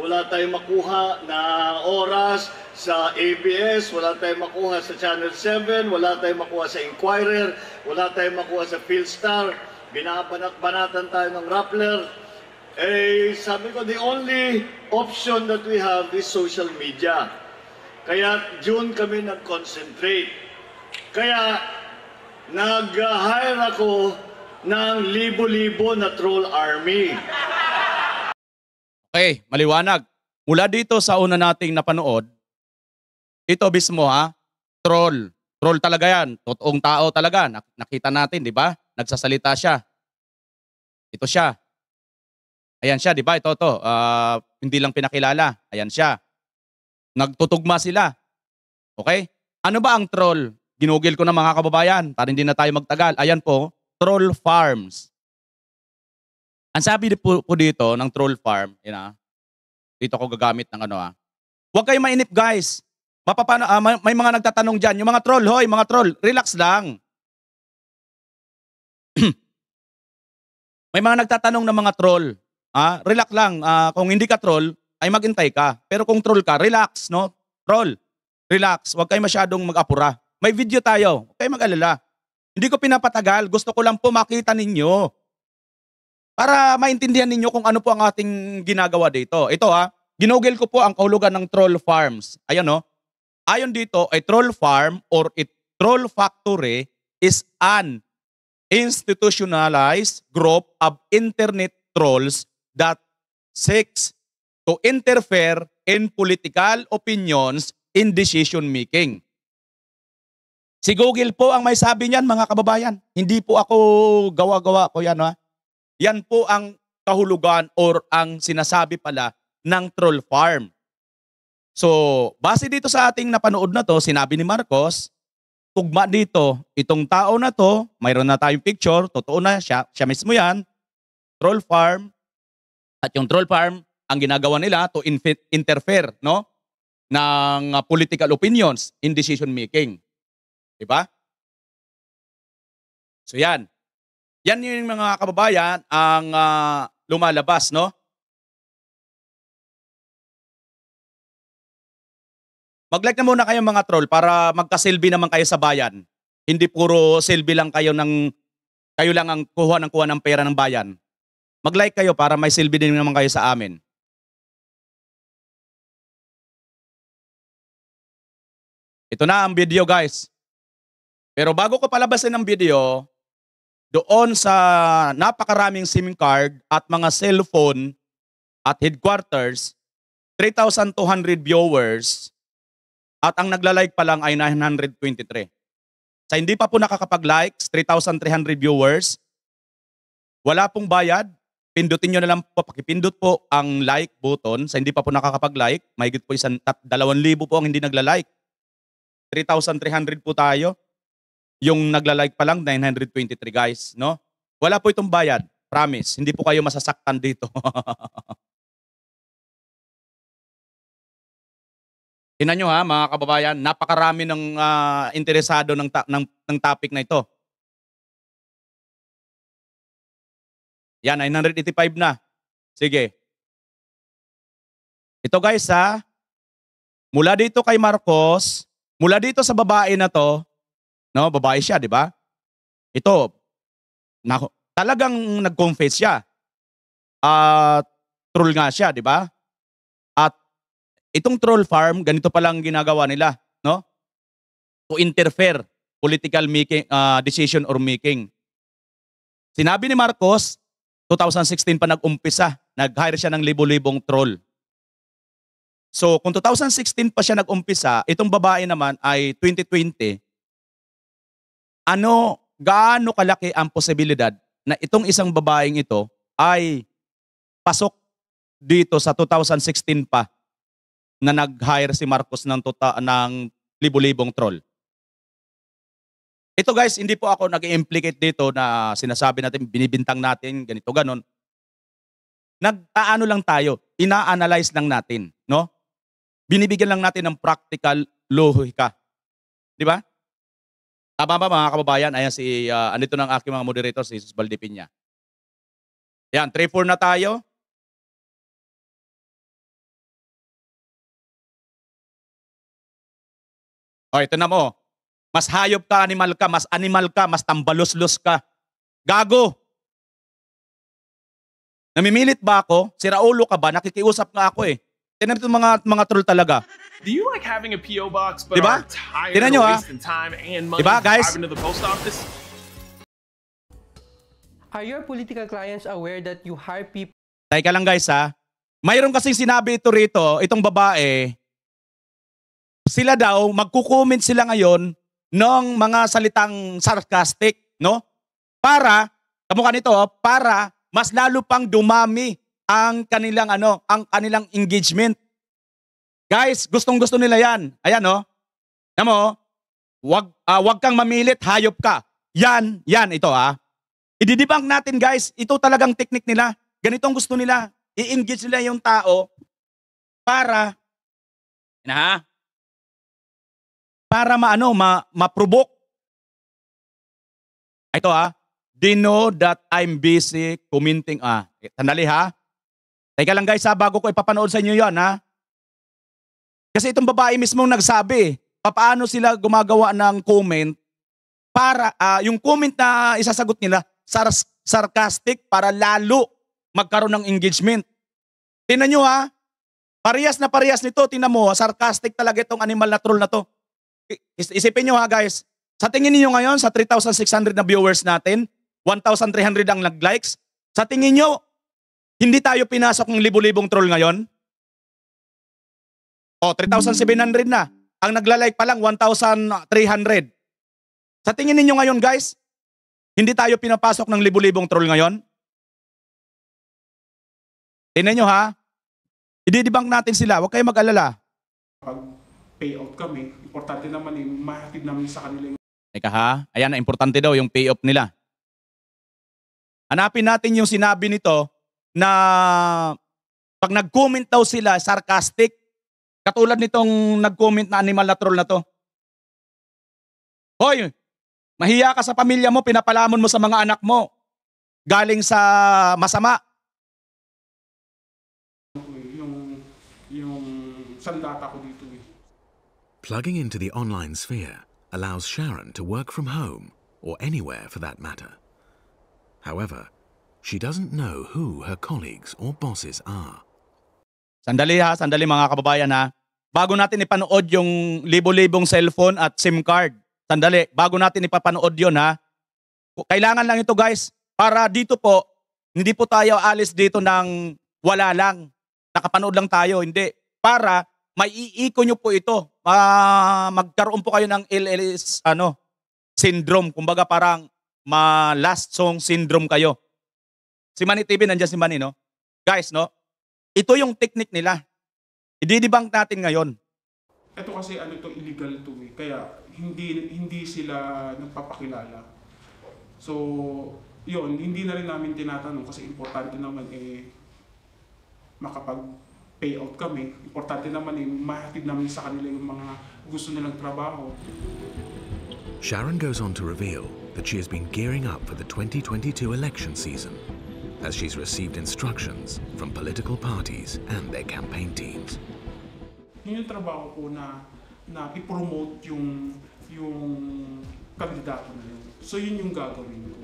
wala tayong makuha na oras sa ABS, wala tayong makuha sa Channel 7, wala tayong makuha sa Inquirer, wala tayong makuha sa Philstar, binabanat-banatan tayo ng Rappler, eh, sabi ko, the only option that we have is social media. Kaya June kami nag-concentrate. Kaya nag-hire ako ng libo-libo na troll army. Okay, maliwanag. Mula dito sa una nating napanood, ito mismo ha, troll. Troll talaga yan. Totoong tao talaga. Nakita natin, di ba? Nagsasalita siya. Ito siya. Ayan siya, di ba? Ito, to. Uh, ah, hindi lang pinakilala. Ayan siya. Nagtutugma sila. Okay? Ano ba ang troll? Ginugil ko na mga kababayan para hindi na tayo magtagal. Ayan po, troll farms. Ang sabi po, po dito ng troll farm, yun ah, dito ko gagamit ng ano ah. Huwag kayo mainip guys. Mapapano, ah, may, may mga nagtatanong dyan. Yung mga troll, hoy, mga troll, relax lang. may mga nagtatanong ng mga troll. Ah, relax lang. Ah, kung hindi ka troll, ay maghintay ka. Pero kung troll ka, relax, no? Troll. Relax. Huwag kayo masyadong mag-apura. May video tayo. Huwag kayo mag-alala. Hindi ko pinapatagal. Gusto ko lang po makita ninyo. Para maintindihan ninyo kung ano po ang ating ginagawa dito. Ito ha, ah. ginugel ko po ang kahulugan ng troll farms. Ayan no. Ayon dito, a troll farm or a troll factory is an institutionalized group of internet trolls that seeks to interfere in political opinions in decision making. Si Google po ang may sabi niyan mga kababayan. Hindi po ako gawa-gawa ko yan ha. Yan po ang kahulugan or ang sinasabi pala ng troll farm. So, base dito sa ating napanood na to, sinabi ni Marcos, tugma dito, itong tao na to, mayroon na tayong picture, totoo na siya, siya mismo yan, troll farm, at yung troll farm, ang ginagawa nila to interfere no ng ah, political opinions in decision making. 'Di ba? So 'yan. Yan yung mga kababayan ang uh, lumalabas no. Mag-like na muna kayo mga troll para magkasilbi naman kayo sa bayan. Hindi puro silbi lang kayo ng kayo lang ang kuha ng kuha ng pera ng bayan. Mag-like kayo para may silbi din naman kayo sa amin. Ito na ang video guys. Pero bago ko palabasin ang video, doon sa napakaraming SIM card at mga cellphone at headquarters, 3,200 viewers at ang nagla-like pa lang ay 923. Sa hindi pa po nakakapag like 3,300 viewers, wala pong bayad, pindutin nyo na lang po, pakipindot po ang like button. Sa hindi pa po nakakapag-like, mahigit po isang, tat, dalawang libo po ang hindi nagla-like. 3,300 po tayo. Yung nagla-like pa lang, 923 guys, no? Wala po itong bayad. Promise, hindi po kayo masasaktan dito. Ina nyo ha, mga kababayan, napakarami ng uh, interesado ng, ta- ng, ng topic na ito. Yan, 985 na. Sige. Ito guys ha, mula dito kay Marcos, mula dito sa babae na to, no, babae siya, di ba? Ito, na, talagang nag-confess siya. At uh, troll nga siya, di ba? At itong troll farm, ganito pa lang ginagawa nila, no? To interfere political making, uh, decision or making. Sinabi ni Marcos, 2016 pa nag-umpisa, nag-hire siya ng libo-libong troll. So kung 2016 pa siya nag-umpisa, itong babae naman ay 2020, ano, gaano kalaki ang posibilidad na itong isang babaeng ito ay pasok dito sa 2016 pa na nag-hire si Marcos ng, tuta, ng libo-libong troll. Ito guys, hindi po ako nag-implicate dito na sinasabi natin, binibintang natin, ganito, ganon. Nag-aano lang tayo, ina-analyze lang natin, no? Binibigyan lang natin ng practical lohika. Di ba? Tama ba mga kababayan? Ayan si, uh, andito ng aking mga moderator, si Jesus Valdipinya. Ayan, 3-4 na tayo. O, oh, ito na mo. Mas hayop ka, animal ka, mas animal ka, mas tambalos-los ka. Gago! Namimilit ba ako? Si Raulo ka ba? Nakikiusap nga ako eh. Tinan ito mga, mga troll talaga. Do you like having a PO box but diba? are tired Tinan nyo, of ah. wasting time and money diba, guys? driving to the post office? Are your political clients aware that you hire people? Teka lang guys ha. Ah. Mayroon kasing sinabi ito rito, itong babae, sila daw, magkukomment sila ngayon ng mga salitang sarcastic, no? Para, kamukha nito, oh, para mas lalo pang dumami ang kanilang ano, ang kanilang engagement. Guys, gustong-gusto nila 'yan. Ayan no? Oh. Alam mo, wag uh, wag kang mamilit, hayop ka. Yan, yan ito ah. Ididibang natin guys, ito talagang technique nila. Ganitong gusto nila. I-engage nila yung tao para na para maano, ma, ma Ito ah, they know that I'm busy commenting. Ah, eh, sandali ha. Teka lang guys ha, bago ko ipapanood sa inyo yon ha. Kasi itong babae mismo nagsabi, paano sila gumagawa ng comment para uh, yung comment na isasagot nila sar- sarcastic para lalo magkaroon ng engagement. Tingnan nyo ha, parehas na parehas nito, tingnan mo, sarcastic talaga itong animal na troll na to. Isipin nyo ha guys, sa tingin niyo ngayon, sa 3,600 na viewers natin, 1,300 ang nag-likes, sa tingin nyo, hindi tayo pinasok ng libu-libong troll ngayon? O, 3,700 na. Ang nagla-like pa lang, 1,300. Sa tingin niyo ngayon guys, hindi tayo pinapasok ng libu-libong troll ngayon? Tingnan nyo ha, i-debunk natin sila, huwag kayong mag-alala payout kami. Importante naman eh, mahatid namin sa kanila yung... Eka ha? Ayan, importante daw yung payout nila. Hanapin natin yung sinabi nito na pag nag-comment daw sila, sarcastic, katulad nitong nag-comment na animal na troll na to. Hoy, mahiya ka sa pamilya mo, pinapalamon mo sa mga anak mo. Galing sa masama. Yung, yung sandata ko Plugging into the online sphere allows Sharon to work from home, or anywhere for that matter. However, she doesn't know who her colleagues or bosses are. Sandali ha, sandali mga kababayan ha. Bago natin ipanood yung libo-libong cellphone at SIM card. Sandali, bago natin ipapanood yon ha. Kailangan lang ito guys, para dito po, hindi po tayo alis dito ng wala lang. Nakapanood lang tayo, hindi. Para maiiko nyo po ito uh, magkaroon po kayo ng LLS ano, syndrome. Kumbaga parang ma-last song syndrome kayo. Si Manny TV, nandiyan si Manny, no? Guys, no? Ito yung technique nila. Ididibang natin ngayon. Ito kasi ano to illegal to me. Eh. Kaya hindi hindi sila nagpapakilala. So, yon hindi na rin namin tinatanong kasi importante naman eh makapag payout kami. Importante naman eh, mahatid namin sa kanila yung mga gusto nilang trabaho. Sharon goes on to reveal that she has been gearing up for the 2022 election season as she's received instructions from political parties and their campaign teams. yung trabaho ko na, na ipromote yung, yung kandidato na yun. So yun yung gagawin ko.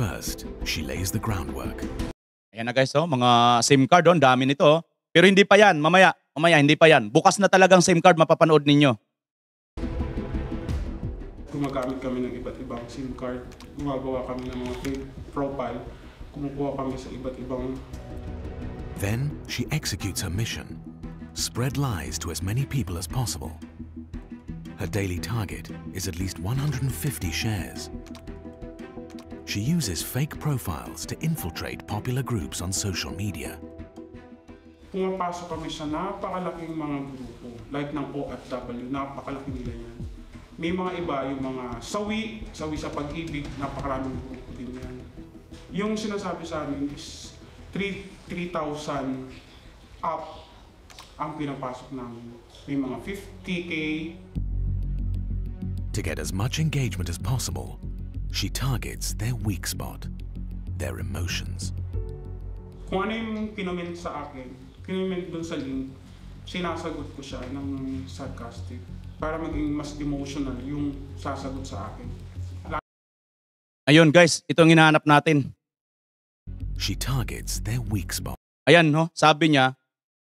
First, she lays the groundwork. Ayan na guys, oh, mga SIM card, oh, dami nito. Oh. Pero hindi pa yan, mamaya, mamaya, hindi pa yan. Bukas na talagang SIM card mapapanood ninyo. Gumagamit kami ng iba't ibang SIM card. Gumagawa kami ng mga fake profile. Kumukuha kami sa iba't ibang... Then, she executes her mission. Spread lies to as many people as possible. Her daily target is at least 150 shares. She uses fake profiles to infiltrate popular groups on social media. Pumapasok kami sa napakalaking mga grupo, like ng OFW, napakalaki nila yan. May mga iba, yung mga sawi, sawi sa pag-ibig, napakaraming grupo din yan. Yung sinasabi sa amin is 3,000 up ang pinapasok namin. May mga 50K. To get as much engagement as possible, She targets their weak spot, their emotions. Kung ano yung sa akin, kinoment dun sa link, sinasagot ko siya ng sarcastic para maging mas emotional yung sasagot sa akin. Ayun guys, ito ang hinahanap natin. She targets their weak spot. Ayan no, sabi niya,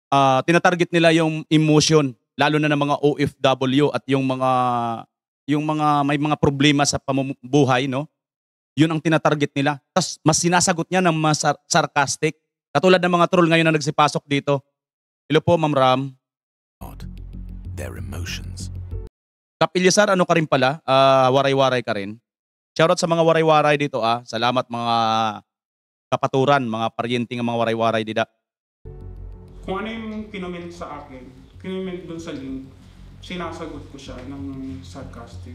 uh, tinatarget nila yung emotion, lalo na ng mga OFW at yung mga yung mga may mga problema sa pamumuhay, no? Yun ang tinatarget nila. Tapos mas sinasagot niya ng mas sarcastic. Katulad ng mga troll ngayon na nagsipasok dito. Hello po, Ma'am Ram. God, their emotions. Kapilyasar, ano ka rin pala? Uh, waray-waray ka rin. Shoutout sa mga waray-waray dito ah. Salamat mga kapaturan, mga paryente ng mga waray-waray dida. Kung ano yung kinoment sa akin, kinoment dun sa link, sinasagot ko siya ng sarcastic.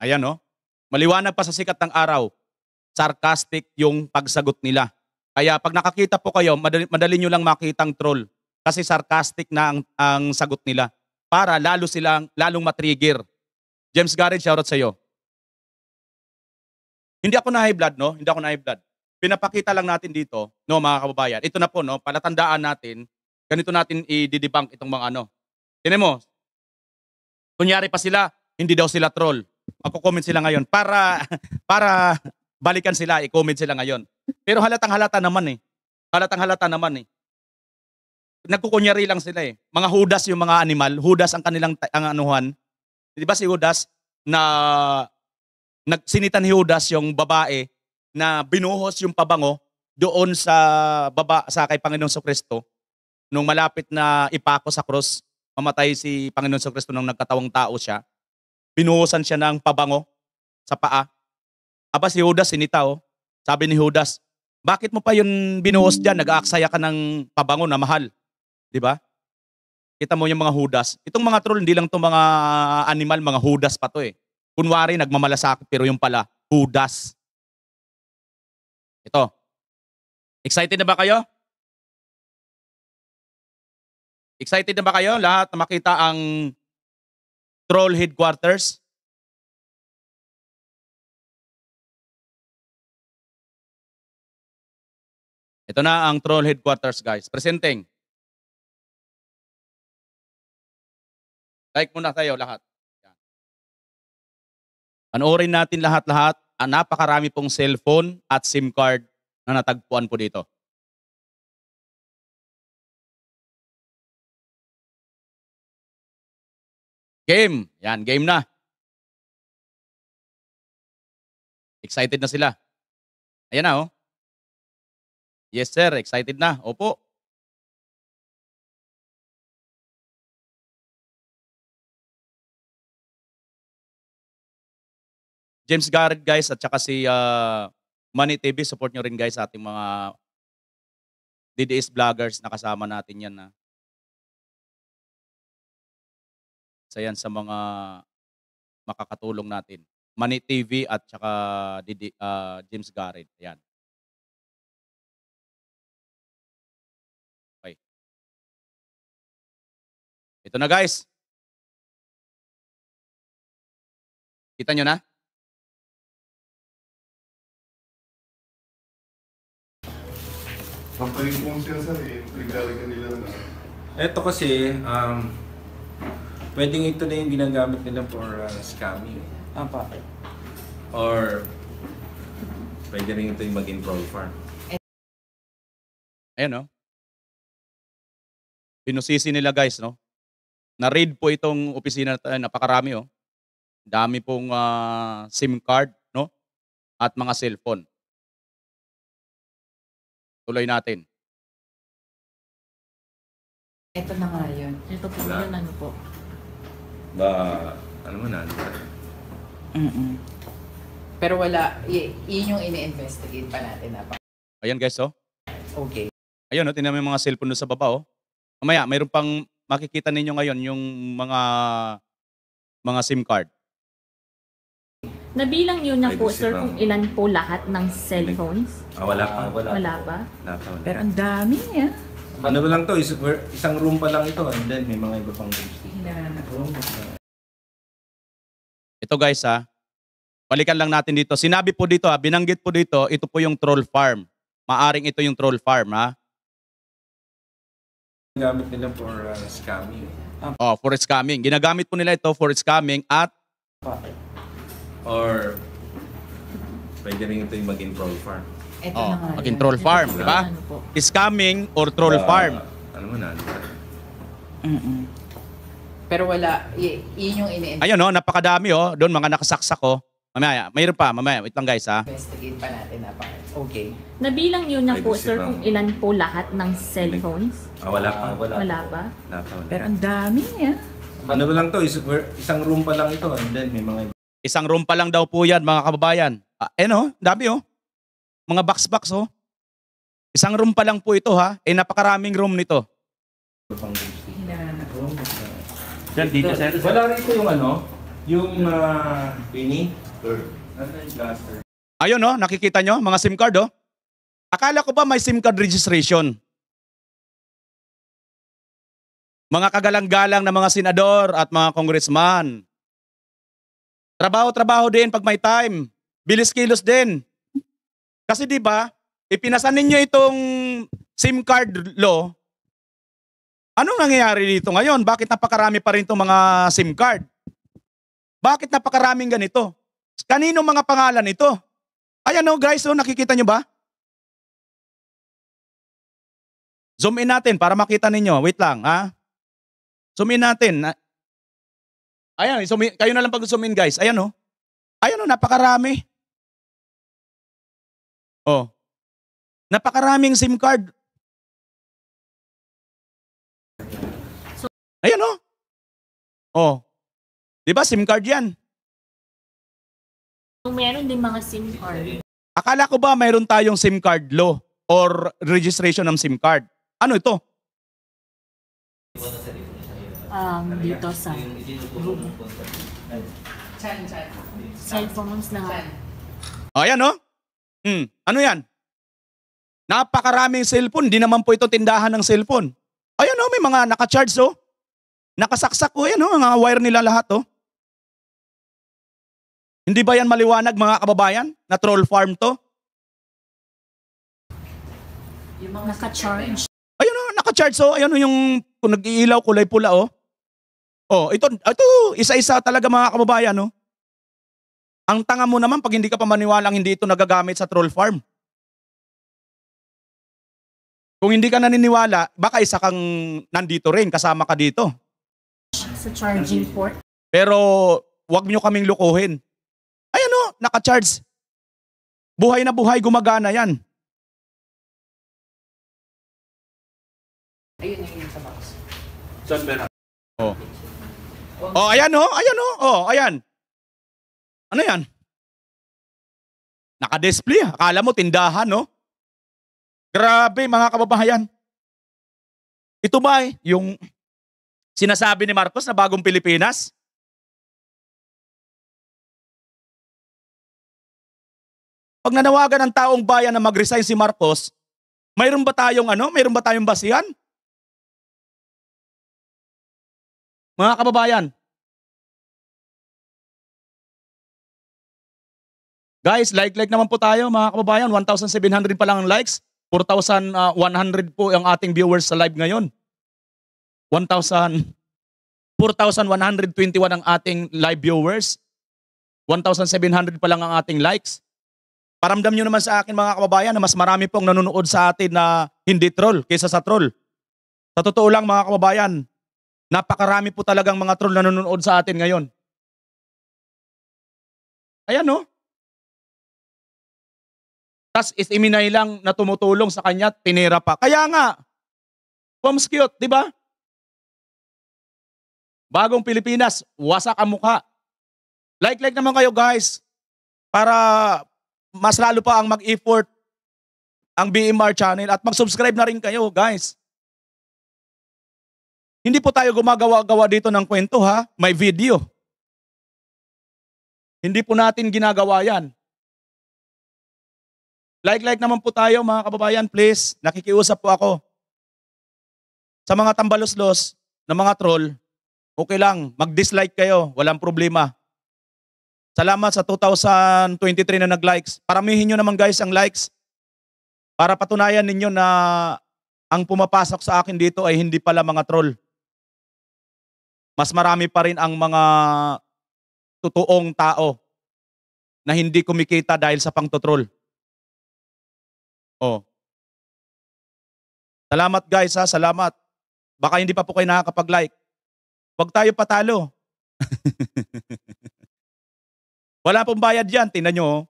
Ayan no? Maliwanag pa sa sikat ng araw, sarcastic yung pagsagot nila. Kaya pag nakakita po kayo, madali, madali nyo lang makitang troll. Kasi sarcastic na ang, ang sagot nila. Para lalo silang, lalong matrigger. James Garrett, shoutout sa'yo. Hindi ako na high blood, no? Hindi ako na high blood. Pinapakita lang natin dito, no, mga kababayan. Ito na po, no, palatandaan natin, ganito natin i-debunk itong mga ano. Tinan mo, Kunyari pa sila, hindi daw sila troll. Magko-comment sila ngayon para para balikan sila, i-comment sila ngayon. Pero halatang halata naman eh. Halatang halata naman eh. Nagkukunyari lang sila eh. Mga hudas yung mga animal, hudas ang kanilang ang anuhan. 'Di ba si Judas na nagsinitan ni Judas yung babae na binuhos yung pabango doon sa baba sa kay Panginoong Kristo nung malapit na ipako sa cross mamatay si Panginoon sa Kristo nang nagkatawang tao siya, binuhusan siya ng pabango sa paa. Aba si Judas sinita Sabi ni Judas, bakit mo pa yun binuhos dyan? Nag-aaksaya ka ng pabango na mahal. Di ba? Kita mo yung mga Judas. Itong mga troll, hindi lang itong mga animal, mga Judas pa to eh. Kunwari, nagmamalasakit, pero yung pala, Judas. Ito. Excited na ba kayo? Excited na ba kayo lahat na makita ang troll headquarters? Ito na ang troll headquarters guys. Presenting. Like muna tayo lahat. Yan. Panoorin natin lahat-lahat. Ang ah, napakarami pong cellphone at SIM card na natagpuan po dito. Game. Yan, game na. Excited na sila. Ayan na, oh. Yes, sir. Excited na. Opo. James Garrett, guys, at saka si uh, Money TV. Support nyo rin, guys, sa ating mga DDS vloggers na kasama natin yan. Na. Ah. Isa yan sa mga makakatulong natin. Mani TV at saka Didi, uh, James Garrett. Ayan. Okay. Ito na guys. Kita nyo na? Ang paling kung sila sa rin, eh. pinaglalagyan nila na. Ito kasi, um, Pwedeng ito na yung ginagamit nila for uh, scamming. pa. Or pwede rin ito yung maging troll farm. Ayan no? Pinusisi nila guys no? Na-raid po itong opisina natin, eh, napakarami oh. Dami pong uh, SIM card no? At mga cellphone. Tuloy natin. Ito na nga yun. Ito po Wala. yun ano po. Ba, ano man na, mm Pero wala, y- yun yung ini-investigate pa natin. na pa Ayan guys, oh. okay. Ayun, oh, tingnan mga cellphone doon sa baba, oh. Mamaya, mayroon pang makikita ninyo ngayon yung mga mga SIM card. Nabilang niyo na po, sir, kung ilan po lahat ng cellphones? Ah, wala pa. Wala pa. Wala ba? Wala pa, wala. Pero ang dami niya. Ah. Ano lang to, is, isang room pa lang ito and then may mga iba pang rooms dito. Ito guys ha, ah. balikan lang natin dito. Sinabi po dito ha, ah, binanggit po dito, ito po yung troll farm. Maaring ito yung troll farm ha. Ah. Ginagamit nila for uh, scamming. Oh, for scamming. Ginagamit po nila ito for scamming at Or pwede rin ito yung maging troll farm. Ito oh, na Maging troll farm, di ba? Ano is coming or troll uh, farm. Ano mo na? Mm-mm. Pero wala, y- yun yung ini Ayun oh, napakadami oh. Doon mga nakasaksak oh. Mamaya, mayroon pa, mamaya. Wait lang guys ha. Investigate pa natin napaka. Okay. Nabilang yun na po, sir, kung ilan po lahat ng cellphones? Ah, wala pa. Ah, wala, Wala pa. Wala pa. Pero ang dami niya. Eh. Ano lang to? Is, isang room pa lang ito. And then may mga Isang room pa lang daw po yan, mga kababayan. Ah, eh oh, no, dami oh. Mga box-box, oh. Isang room pa lang po ito, ha? Eh, napakaraming room nito. Diyan, dito, sir. Wala rito yung ano, yung uh, ah, pini. Ano Ayun, oh, nakikita nyo, mga SIM card, oh. Akala ko ba may SIM card registration? Mga kagalang-galang na mga senador at mga congressman. Trabaho-trabaho din pag may time. Bilis kilos din. Kasi 'di ba, ipinasan ninyo itong SIM card law. Anong nangyayari dito ngayon? Bakit napakarami pa rin itong mga SIM card? Bakit napakaraming ganito? Kanino mga pangalan ito? Ayan o oh, guys, oh, nakikita nyo ba? Zoom in natin para makita ninyo. Wait lang, ha? Zoom in natin. Ayan, zoom in. kayo na lang pag-zoom in guys. Ayan o. Oh. Ayan o, oh, napakarami. Oh. Napakaraming SIM card. Ayan oh. Oh. 'Di ba SIM card 'yan? Kung meron din mga SIM card. Akala ko ba mayroon tayong SIM card law or registration ng SIM card? Ano ito? Um, dito sa room. Cellphones na. Ayan oh. Hmm. Ano yan? Napakaraming cellphone. Di naman po ito tindahan ng cellphone. Ayan o, oh, may mga nakacharge o. Oh. Nakasaksak o, oh, yan o, oh, mga wire nila lahat o. Oh. Hindi ba yan maliwanag mga kababayan? Na troll farm to? Yung mga nakacharge. Ayun o, oh, nakacharge o. Oh. Ayun o oh, yung kung nag-iilaw kulay pula o. Oh. oh, ito, ito isa-isa talaga mga kababayan o. Oh. Ang tanga mo naman pag hindi ka pa maniwalang hindi ito nagagamit sa troll farm. Kung hindi ka naniniwala, baka isa kang nandito rin, kasama ka dito. Sa charging port. Pero wag nyo kaming lukuhin. Ay ano, oh, naka-charge. Buhay na buhay, gumagana yan. Ayun, ayun sa box. Saan meron? Oh. Oh, ayan oh, ayan oh. Oh, ayan. Ano yan? Naka-display. Akala mo tindahan, no? Grabe, mga kababayan. Ito ba eh, yung sinasabi ni Marcos na bagong Pilipinas? Pag nanawagan ng taong bayan na mag-resign si Marcos, mayroon ba tayong ano? Mayroon ba tayong basihan? Mga kababayan, Guys, like-like naman po tayo mga kababayan. 1,700 pa lang ang likes. 4,100 uh, po ang ating viewers sa live ngayon. 1,000 4,121 ang ating live viewers. 1,700 pa lang ang ating likes. Paramdam nyo naman sa akin mga kababayan na mas marami pong nanonood sa atin na hindi troll kaysa sa troll. Sa totoo lang mga kababayan, napakarami po talagang mga troll na nanonood sa atin ngayon. Ayan no? Tapos iminay lang na tumutulong sa kanya, tinira pa. Kaya nga, Poms cute, di ba? Bagong Pilipinas, wasak ang mukha. Like-like naman kayo guys para mas lalo pa ang mag-effort ang BMR channel at mag-subscribe na rin kayo guys. Hindi po tayo gumagawa-gawa dito ng kwento ha, may video. Hindi po natin ginagawa yan. Like-like naman po tayo mga kababayan, please. Nakikiusap po ako. Sa mga tambalos-los na mga troll, okay lang, mag-dislike kayo, walang problema. Salamat sa 2023 na nag-likes. Paramihin nyo naman guys ang likes para patunayan ninyo na ang pumapasok sa akin dito ay hindi pala mga troll. Mas marami pa rin ang mga totoong tao na hindi kumikita dahil sa pangtotrol. Oh. Salamat guys ha, salamat. Baka hindi pa po kayo nakakapag-like. Huwag tayo patalo. Wala pong bayad yan, tingnan nyo. Oh.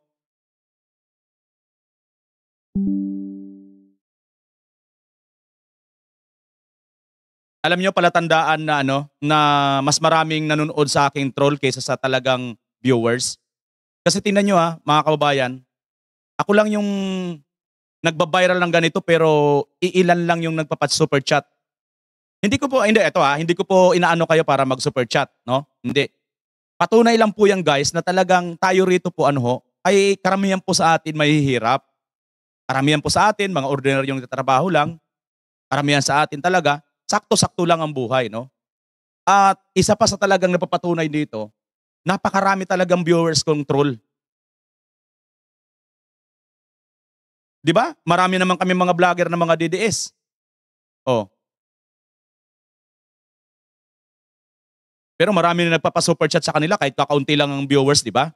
Alam nyo palatandaan na ano, na mas maraming nanonood sa aking troll kaysa sa talagang viewers. Kasi tingnan niyo ha, mga kababayan, ako lang yung nagba-viral ng ganito pero iilan lang yung nagpapat-super chat. Hindi ko po, hindi, ito ha, hindi ko po inaano kayo para mag-super chat, no? Hindi. Patunay lang po yan guys na talagang tayo rito po ano ho, ay karamihan po sa atin mahihirap. Karamihan po sa atin, mga ordinaryong trabaho lang. Karamihan sa atin talaga, sakto-sakto lang ang buhay, no? At isa pa sa talagang napapatunay dito, napakarami talagang viewers control Di ba? Marami naman kami mga vlogger na mga DDS. Oh. Pero marami na nagpapa-super chat sa kanila kahit kakaunti lang ang viewers, di ba?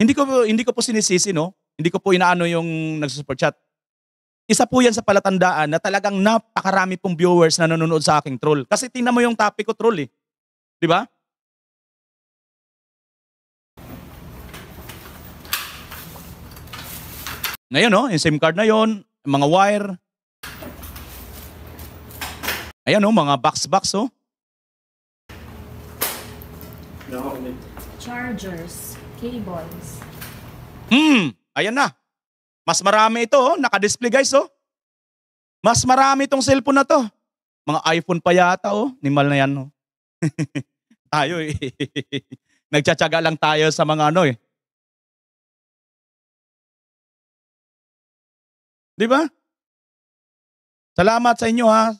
Hindi ko hindi ko po sinisisi, no? Hindi ko po inaano yung nagsusuper chat. Isa po yan sa palatandaan na talagang napakarami pong viewers na nanonood sa aking troll. Kasi tingnan mo yung topic ko troll eh. Di ba? Ngayon, no? Oh, yung SIM card na yon, mga wire. Ayan, no? Oh, mga box-box, oh. Chargers, cables. Hmm, ayan na. Mas marami ito, oh. Naka-display, guys, oh. Mas marami itong cellphone na to. Mga iPhone pa yata, oh. Nimal na yan, oh. tayo, eh. Nagtsatsaga lang tayo sa mga ano, eh Di ba? Salamat sa inyo ha.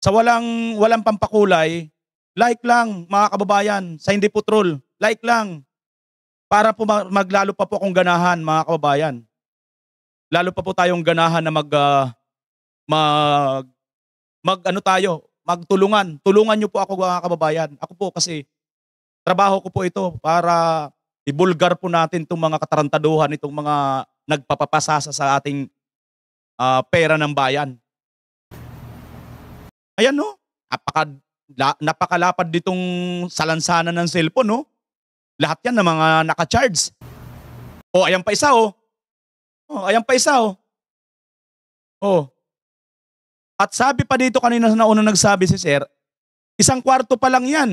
Sa walang, walang pampakulay, like lang mga kababayan. Sa hindi putrol, like lang. Para po maglalo pa po akong ganahan mga kababayan. Lalo pa po tayong ganahan na mag, uh, mag, mag ano tayo, magtulungan. Tulungan niyo po ako mga kababayan. Ako po kasi trabaho ko po ito para ibulgar po natin itong mga katarantaduhan, itong mga nagpapapasasa sa ating uh, pera ng bayan. Ayan no, napaka, la, napakalapad ditong salansanan ng cellphone no. Lahat yan ng mga naka-charge. O, oh, ayan pa isa oh. Oh, ayan pa isa oh. Oh. At sabi pa dito kanina sa naunang nagsabi si Sir, isang kwarto pa lang yan.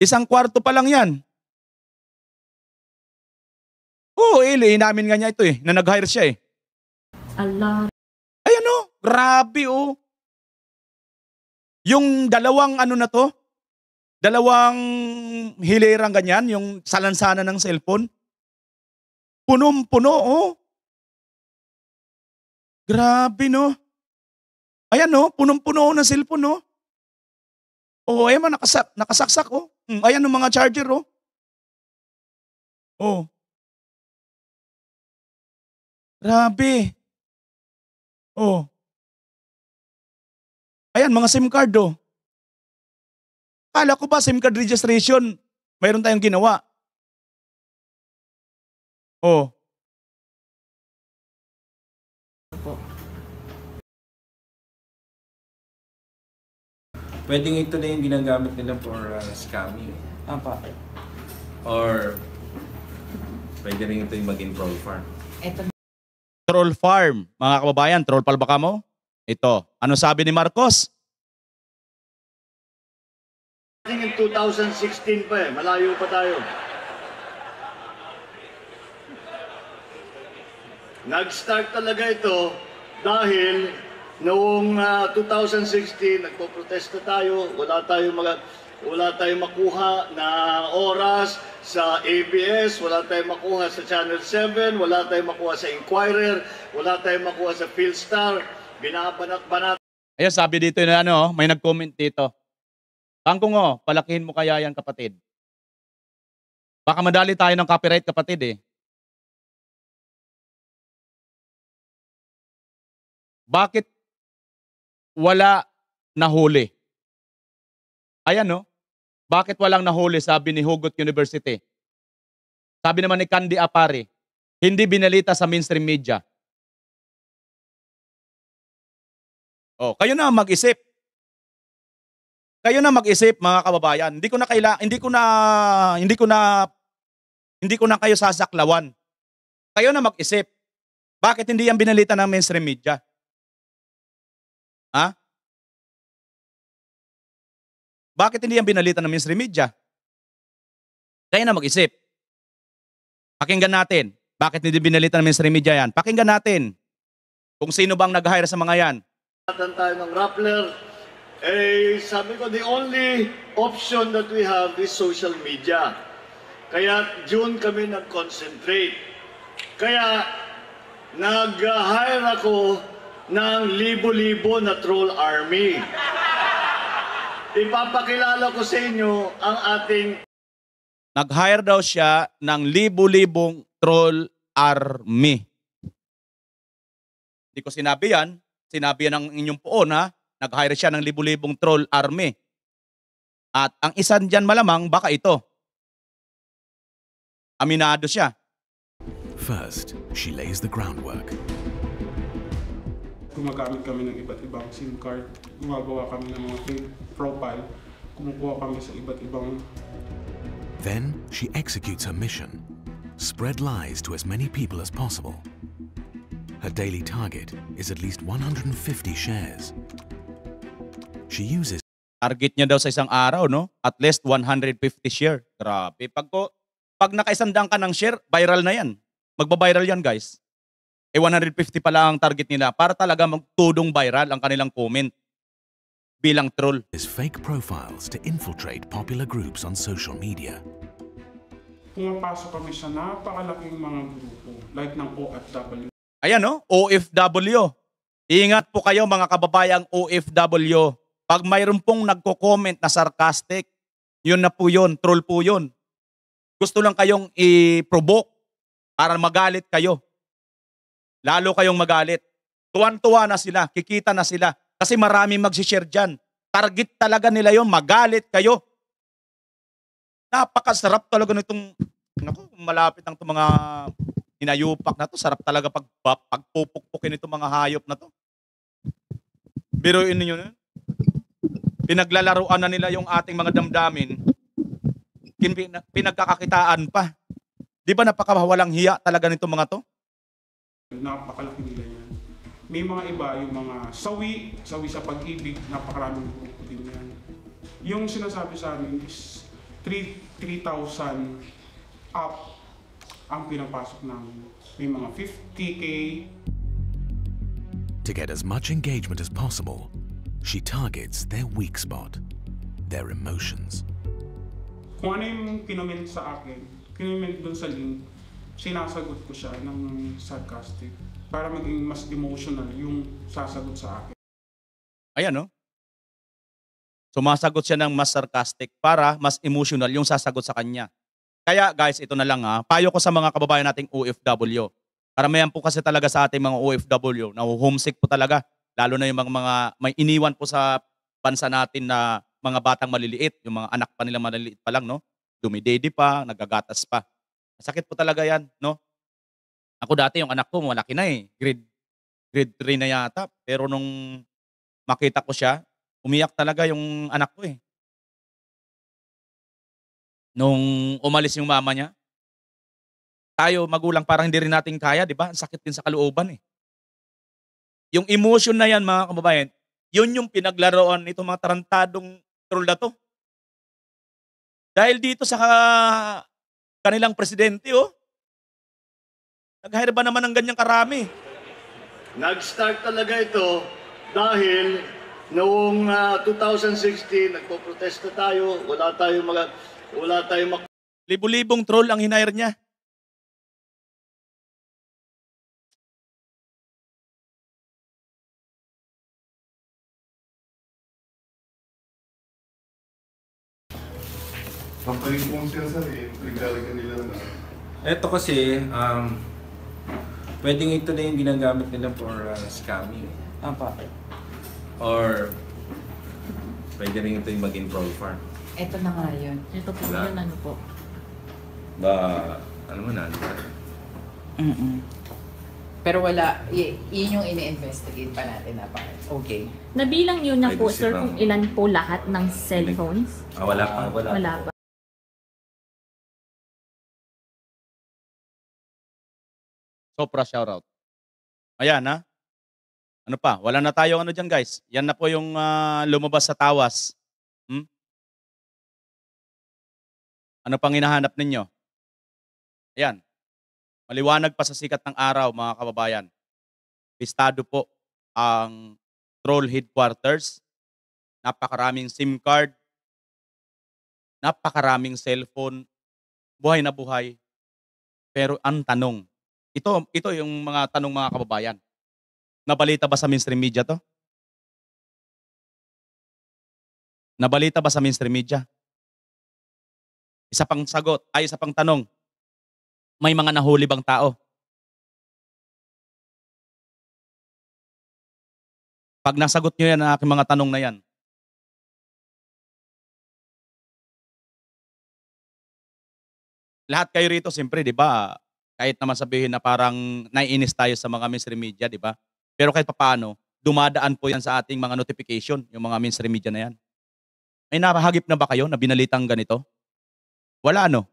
Isang kwarto pa lang yan. Oo, oh, eh, Eli, inamin nga niya ito eh, na nag-hire siya eh. Allah. Ayan o, grabe o. Oh. Yung dalawang ano na to, dalawang hilerang ganyan, yung salansana ng cellphone, punong-puno o. Oh. Grabe no. Ayan o, punong-puno oh, ng cellphone o. Oh. Oo, oh, ayan man, nakasak, nakasaksak o. Oh. Hmm, ayan o mga charger o. Oh. oh. Grabe. Oh. Ayan, mga SIM card oh. Kala ko ba SIM card registration, mayroon tayong ginawa. Oh. Po. Pwedeng ito na yung ginagamit nila for uh, scamming. pa. Or pwede rin ito yung maging profile. Ito troll farm. Mga kababayan, troll pal palbaka mo? Ito. Ano sabi ni Marcos? Yung 2016 pa eh. Malayo pa tayo. Nag-start talaga ito dahil noong uh, ah, 2016 nagpo-protesta tayo, wala tayong mga wala tayong makuha na oras, sa ABS, wala tayong makuha sa Channel 7, wala tayong makuha sa Inquirer, wala tayong makuha sa Philstar. Binabanat-banat. Ayan, sabi dito na ano, may nag-comment dito. Kangkungo, oh, palakihin mo kaya yan kapatid. Baka madali tayo ng copyright kapatid eh. Bakit wala nahuli? Ayan no, oh. Bakit walang nahuli, sabi ni Hugot University? Sabi naman ni Candy Apare, hindi binalita sa mainstream media. Oh, kayo na mag-isip. Kayo na mag-isip mga kababayan. Hindi ko na kaila, hindi ko na hindi ko na hindi ko na kayo sasaklawan. Kayo na mag-isip. Bakit hindi yan binalita ng mainstream media? Ha? Bakit hindi yan binalitan ng mainstream media? Kaya na mag-isip. Pakinggan natin. Bakit hindi binalitan ng mainstream media yan? Pakinggan natin kung sino bang nag-hire sa mga yan. Natan tayo ng Rappler. Eh, sabi ko, the only option that we have is social media. Kaya June kami nag-concentrate. Kaya nag-hire ako ng libo-libo na troll army ipapakilala ko sa inyo ang ating... Nag-hire daw siya ng libu-libong troll army. Hindi ko sinabi yan. Sinabi yan ng inyong poon ha. Nag-hire siya ng libu-libong troll army. At ang isa dyan malamang, baka ito. Aminado siya. First, she lays the groundwork gumagamit kami ng iba't ibang SIM card, gumagawa kami ng mga fake profile, kumukuha kami sa iba't ibang... Then, she executes her mission, spread lies to as many people as possible. Her daily target is at least 150 shares. She uses... Target niya daw sa isang araw, no? At least 150 share. Grabe. Pag, pag nakaisandang ka ng share, viral na yan. Magbabiral yan, guys eh 150 pa lang ang target nila para talaga magtudong viral ang kanilang comment bilang troll. Is fake profiles to infiltrate popular groups on social media. Pumapasok kami sa napakalaking mga grupo, like ng OFW. Ayan no, oh, OFW. Ingat po kayo mga kababayang OFW. Pag mayroon pong nagko-comment na sarcastic, yun na po yun, troll po yun. Gusto lang kayong i-provoke para magalit kayo lalo kayong magalit. Tuwan-tuwa na sila, kikita na sila. Kasi marami magsishare dyan. Target talaga nila yon magalit kayo. Napakasarap talaga nitong, naku, malapit ang mga inayupak na to. Sarap talaga pag, pagpupukpukin itong mga hayop na to. Biruin ninyo na pinaglalaruan na nila yung ating mga damdamin, pinagkakakitaan pa. Di ba napakawalang hiya talaga nitong mga to? napakalaki nila yan. May mga iba, yung mga sawi, sawi sa pag-ibig, napakaraming grupo din yan. Yung sinasabi sa amin is 3,000 up ang pinapasok namin. May mga 50K. To get as much engagement as possible, she targets their weak spot, their emotions. Kung ano yung sa akin, kinoment dun sa link, sinasagot ko siya ng sarcastic para maging mas emotional yung sasagot sa akin. Ayan, no? Sumasagot siya ng mas sarcastic para mas emotional yung sasagot sa kanya. Kaya guys, ito na lang ha. Payo ko sa mga kababayan nating OFW. Karamihan po kasi talaga sa ating mga OFW na homesick po talaga. Lalo na yung mga, mga may iniwan po sa bansa natin na mga batang maliliit, yung mga anak pa nila maliliit pa lang, no? Dumidedi pa, nagagatas pa. Masakit po talaga yan, no? Ako dati, yung anak ko, malaki na eh. Grade, grade 3 na yata. Pero nung makita ko siya, umiyak talaga yung anak ko eh. Nung umalis yung mama niya, tayo magulang parang hindi rin natin kaya, di ba? Ang sakit din sa kalooban eh. Yung emotion na yan mga kababayan, yun yung pinaglaruan nito mga tarantadong troll na to. Dahil dito sa Kanilang presidente, oh. Nag-hire ba naman ng ganyang karami? Nag-start talaga ito dahil noong uh, ah, 2016, nagpo-protesta tayo, wala tayong mga, wala tayong mak- Libo-libong troll ang hinire niya. Ang pagiging konsensya eh, ito kasi, um, pwedeng ito na yung ginagamit nila for uh, scamming. pa. Or, pwede rin ito yung maging troll farm. Ito na nga yun. Ito po Wala. yun, ano po. Ba, ano man, ano ba? Mm-mm. Pero wala, y- yun yung ini-investigate pa natin na Okay. Nabilang yun na Ay, po, sir, kung ilan po lahat ng cellphones? Ah, wala pa. Wala, Wala pa. Chopra shoutout. Ayan ha. Ano pa? Wala na tayo ano diyan guys. Yan na po yung uh, lumabas sa tawas. Hmm? Ano pang hinahanap ninyo? Ayan. Maliwanag pa sa sikat ng araw mga kababayan. Listado po ang Troll Headquarters. Napakaraming SIM card. Napakaraming cellphone. Buhay na buhay. Pero ang tanong, ito, ito yung mga tanong mga kababayan. Nabalita ba sa mainstream media to? Nabalita ba sa mainstream media? Isa pang sagot, ay isa pang tanong. May mga nahuli bang tao? Pag nasagot nyo yan ang aking mga tanong na yan, lahat kayo rito, siyempre, di ba, kahit naman sabihin na parang naiinis tayo sa mga mainstream media, di ba? Pero kahit papaano, dumadaan po yan sa ating mga notification, yung mga mainstream media na yan. May napahagip na ba kayo na binalitang ganito? Wala ano?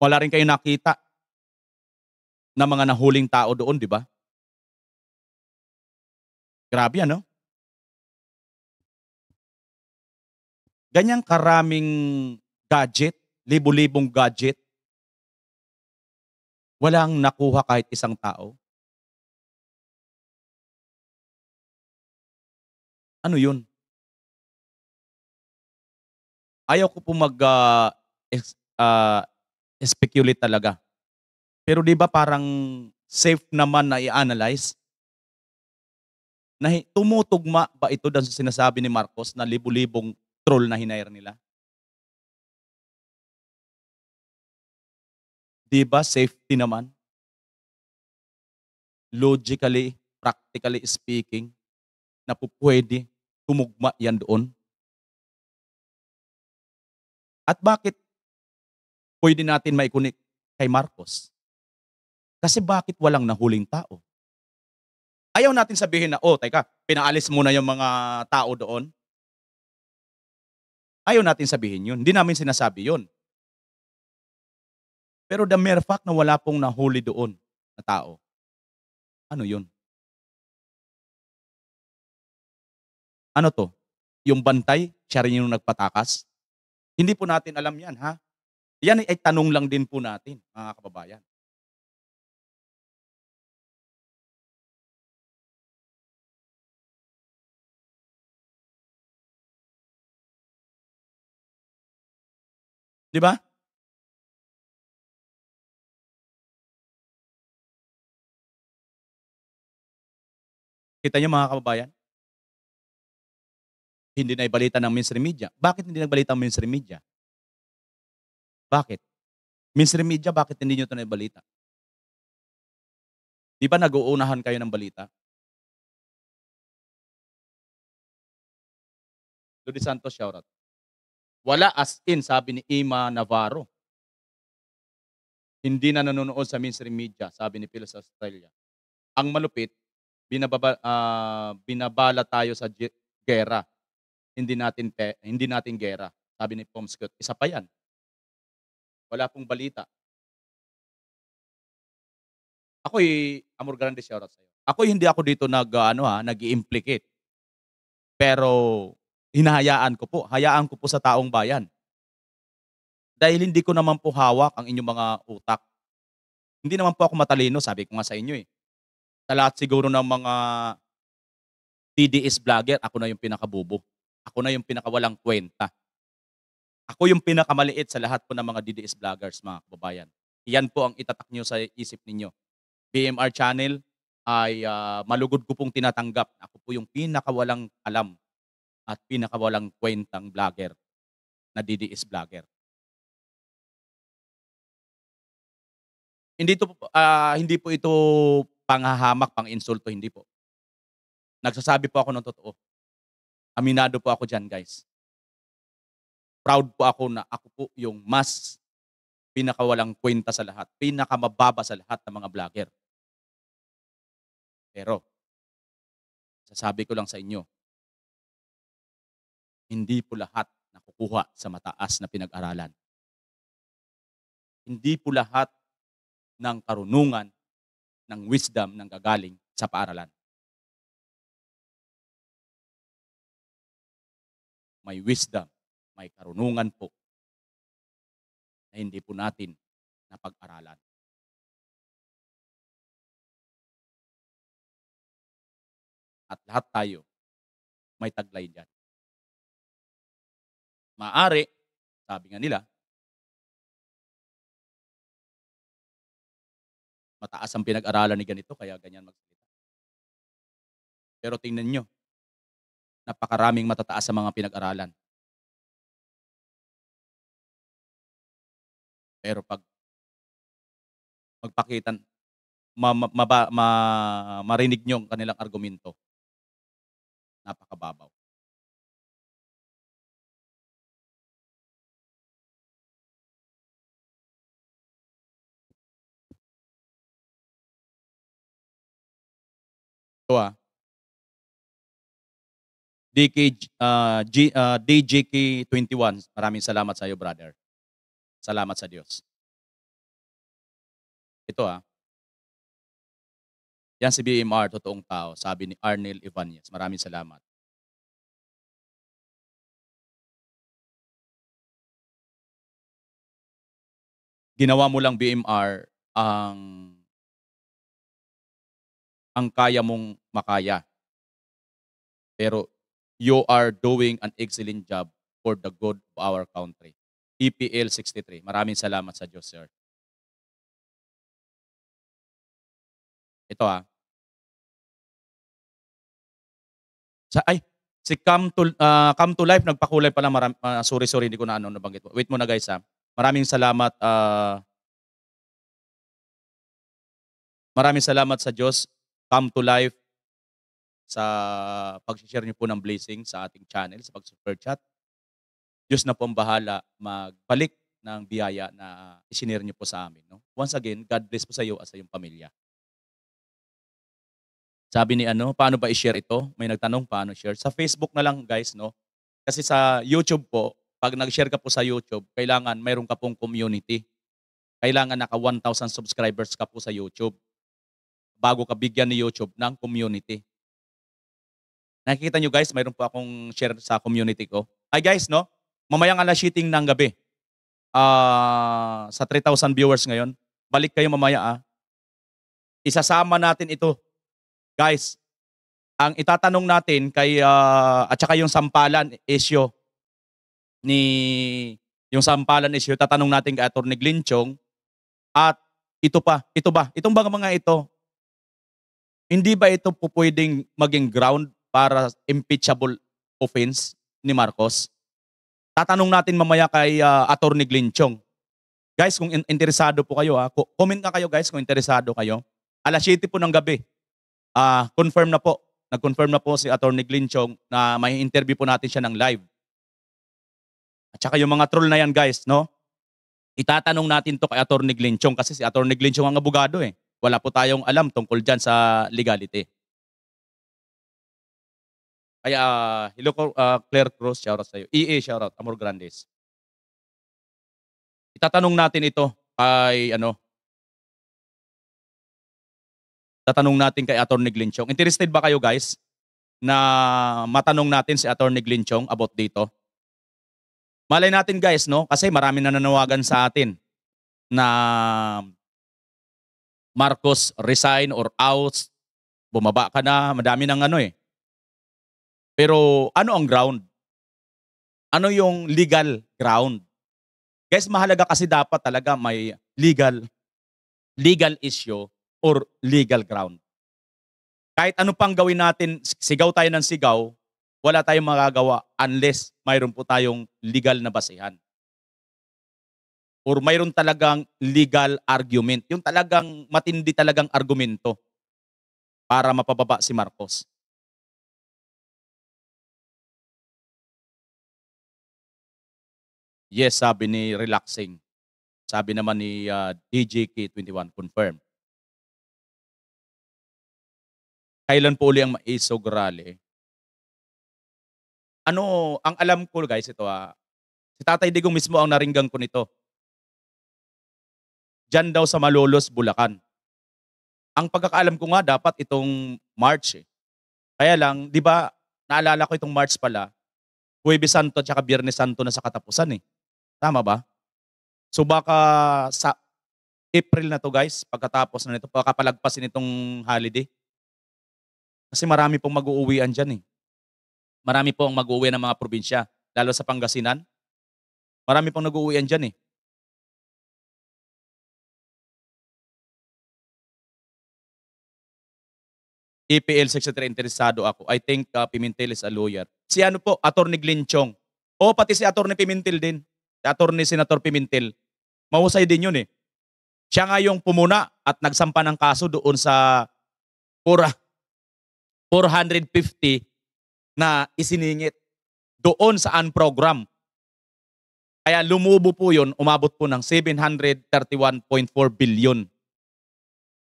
Wala rin kayo nakita na mga nahuling tao doon, di ba? Grabe ano? Ganyang karaming gadget, libo-libong gadget, walang nakuha kahit isang tao? Ano yun? Ayaw ko po mag uh, ah, ex, uh, ah, speculate talaga. Pero di ba parang safe naman na i-analyze na tumutugma ba ito sa sinasabi ni Marcos na libu-libong troll na hinayar nila? Di ba safety naman? Logically, practically speaking, na pupwede tumugma yan doon. At bakit pwede natin maikunik kay Marcos? Kasi bakit walang nahuling tao? Ayaw natin sabihin na, oh, teka, pinaalis muna yung mga tao doon. Ayaw natin sabihin yun. Hindi namin sinasabi yun. Pero the mere fact na wala pong nahuli doon na tao, ano yun? Ano to? Yung bantay, siya rin yung nagpatakas? Hindi po natin alam yan, ha? Yan ay tanong lang din po natin, mga kababayan. Di ba? Kita niyo mga kababayan, hindi na ibalita ng mainstream media. Bakit hindi nagbalita ang mainstream media? Bakit? Mainstream media, bakit hindi nyo ito naibalita? Di ba nag-uunahan kayo ng balita? Lodi Santos, shoutout. Wala as in, sabi ni Ima Navarro. Hindi na nanonood sa mainstream media, sabi ni Phil sa Australia. Ang malupit, binababa, uh, binabala tayo sa gera. Hindi natin pe, hindi natin gera. Sabi ni Pomskot, isa pa 'yan. Wala pong balita. Ako ay amor grande shoutout sa iyo. Ako hindi ako dito nag ano ha, ah, nag-implicate. Pero hinahayaan ko po, hayaan ko po sa taong bayan. Dahil hindi ko naman po hawak ang inyong mga utak. Hindi naman po ako matalino, sabi ko nga sa inyo eh. Sa lahat siguro ng mga TDS vlogger, ako na yung pinakabubo. Ako na yung pinakawalang kwenta. Ako yung pinakamaliit sa lahat po ng mga DDS vloggers, mga kababayan. Iyan po ang itatak nyo sa isip ninyo. BMR channel ay uh, malugod ko pong tinatanggap. Ako po yung pinakawalang alam at pinakawalang kwentang vlogger na DDS vlogger. Hindi to uh, hindi po ito panghahamak, pang-insulto, hindi po. Nagsasabi po ako ng totoo. Aminado po ako dyan, guys. Proud po ako na ako po yung mas pinakawalang kwenta sa lahat, pinakamababa sa lahat ng mga vlogger. Pero, sasabi ko lang sa inyo, hindi po lahat nakukuha sa mataas na pinag-aralan. Hindi po lahat ng karunungan ng wisdom ng gagaling sa paaralan. May wisdom, may karunungan po na hindi po natin napag-aralan. At lahat tayo may taglay dyan. Maari, sabi nga nila, mataas ang pinag-aralan ni ganito, kaya ganyan magsalita. Pero tingnan nyo, napakaraming matataas sa mga pinag-aralan. Pero pag magpakitan, ma, ma, ma, ma, marinig nyo ang kanilang argumento, napakababaw. Ito ah. DK, uh, G, uh, ah, DJK21. Maraming salamat sa iyo, brother. Salamat sa Diyos. Ito ah. Yan si BMR, totoong tao. Sabi ni Arnel Ibanez. Maraming salamat. Ginawa mo lang BMR ang ang kaya mong makaya. Pero you are doing an excellent job for the good of our country. EPL 63. Maraming salamat sa Diyos, sir. Ito ah. Sa, ay, si Come to, uh, Come to Life, nagpakulay pala. Maram, uh, sorry, sorry, hindi ko na ano nabanggit. Wait muna guys ha. Ah. Maraming salamat. Uh, maraming salamat sa Diyos come to life sa pag-share niyo po ng blessing sa ating channel, sa pag-super chat. Diyos na po ang bahala magbalik ng biyaya na isinir niyo po sa amin. No? Once again, God bless po sa iyo at sa iyong pamilya. Sabi ni ano, paano ba i-share ito? May nagtanong paano share. Sa Facebook na lang guys, no? Kasi sa YouTube po, pag nag-share ka po sa YouTube, kailangan mayroon ka pong community. Kailangan naka 1,000 subscribers ka po sa YouTube bago ka bigyan ni YouTube ng community. Nakikita nyo guys, mayroon po akong share sa community ko. Hi guys, no? Mamayang alas shooting ng gabi. Uh, sa 3,000 viewers ngayon. Balik kayo mamaya ah. Isasama natin ito. Guys, ang itatanong natin kay uh, at saka yung sampalan issue ni yung sampalan issue tatanong natin kay Attorney Glinchong at ito pa, ito ba, itong mga mga ito hindi ba ito po pwedeng maging ground para impeachable offense ni Marcos? Tatanong natin mamaya kay uh, Attorney Glinchong. Guys, kung in- interesado po kayo, ha, comment nga kayo guys kung interesado kayo. Alas 7 po ng gabi, uh, confirm na po. Nag-confirm na po si Attorney Glinchong na may interview po natin siya ng live. At saka yung mga troll na yan guys, no? Itatanong natin to kay Attorney Glinchong kasi si Attorney Glinchong ang abogado eh. Wala po tayong alam tungkol dyan sa legality. Kaya, uh, hello, uh, Claire Cruz, shoutout sa iyo. EA, shoutout, Amor Grandes. Itatanong natin ito kay, ano, tatanong natin kay Attorney Glinchong. Interested ba kayo, guys, na matanong natin si Attorney Glinchong about dito? Malay natin, guys, no? Kasi marami na nanawagan sa atin na Marcos, resign or out. Bumaba ka na, madami ng ano eh. Pero ano ang ground? Ano yung legal ground? Guys, mahalaga kasi dapat talaga may legal legal issue or legal ground. Kahit ano pang gawin natin, sigaw tayo ng sigaw, wala tayong magagawa unless mayroon po tayong legal na basihan or mayroon talagang legal argument. Yung talagang matindi talagang argumento para mapababa si Marcos. Yes, sabi ni Relaxing. Sabi naman ni uh, ah, DJK21, confirm. Kailan po uli ang maisog rally? Ano, ang alam ko guys, ito ah, si Tatay Digong mismo ang naringgan ko nito dyan daw sa Malolos, Bulacan. Ang pagkakaalam ko nga, dapat itong March eh. Kaya lang, di ba, naalala ko itong March pala, Huwebe Santo at Biyernes Santo na sa katapusan eh. Tama ba? So baka sa April na to guys, pagkatapos na nito, pagkapalagpasin itong holiday. Kasi marami pong mag-uuwian dyan eh. Marami po ang mag uwi ng mga probinsya, lalo sa Pangasinan. Marami pong nag-uuwian dyan eh. EPL etc. interesado ako. I think uh, Pimentel is a lawyer. Si ano po, Attorney Glenn Chong. O pati si Attorney Pimentel din. Si Attorney Senator Pimentel. Mahusay din yun eh. Siya nga yung pumuna at nagsampa ng kaso doon sa 450 ah, na isiningit doon sa unprogram. Kaya lumubo po yun, umabot po ng 731.4 billion.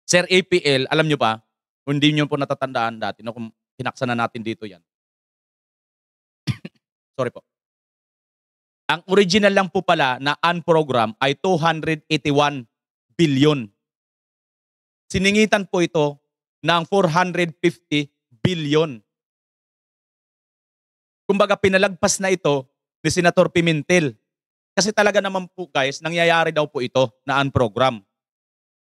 Sir APL, alam nyo pa, kung hindi nyo po natatandaan dati, no, kung tinaksa na natin dito yan. Sorry po. Ang original lang po pala na unprogram ay 281 billion. Siningitan po ito ng 450 billion. Kumbaga pinalagpas na ito ni Senator Pimentel. Kasi talaga naman po guys, nangyayari daw po ito na unprogram.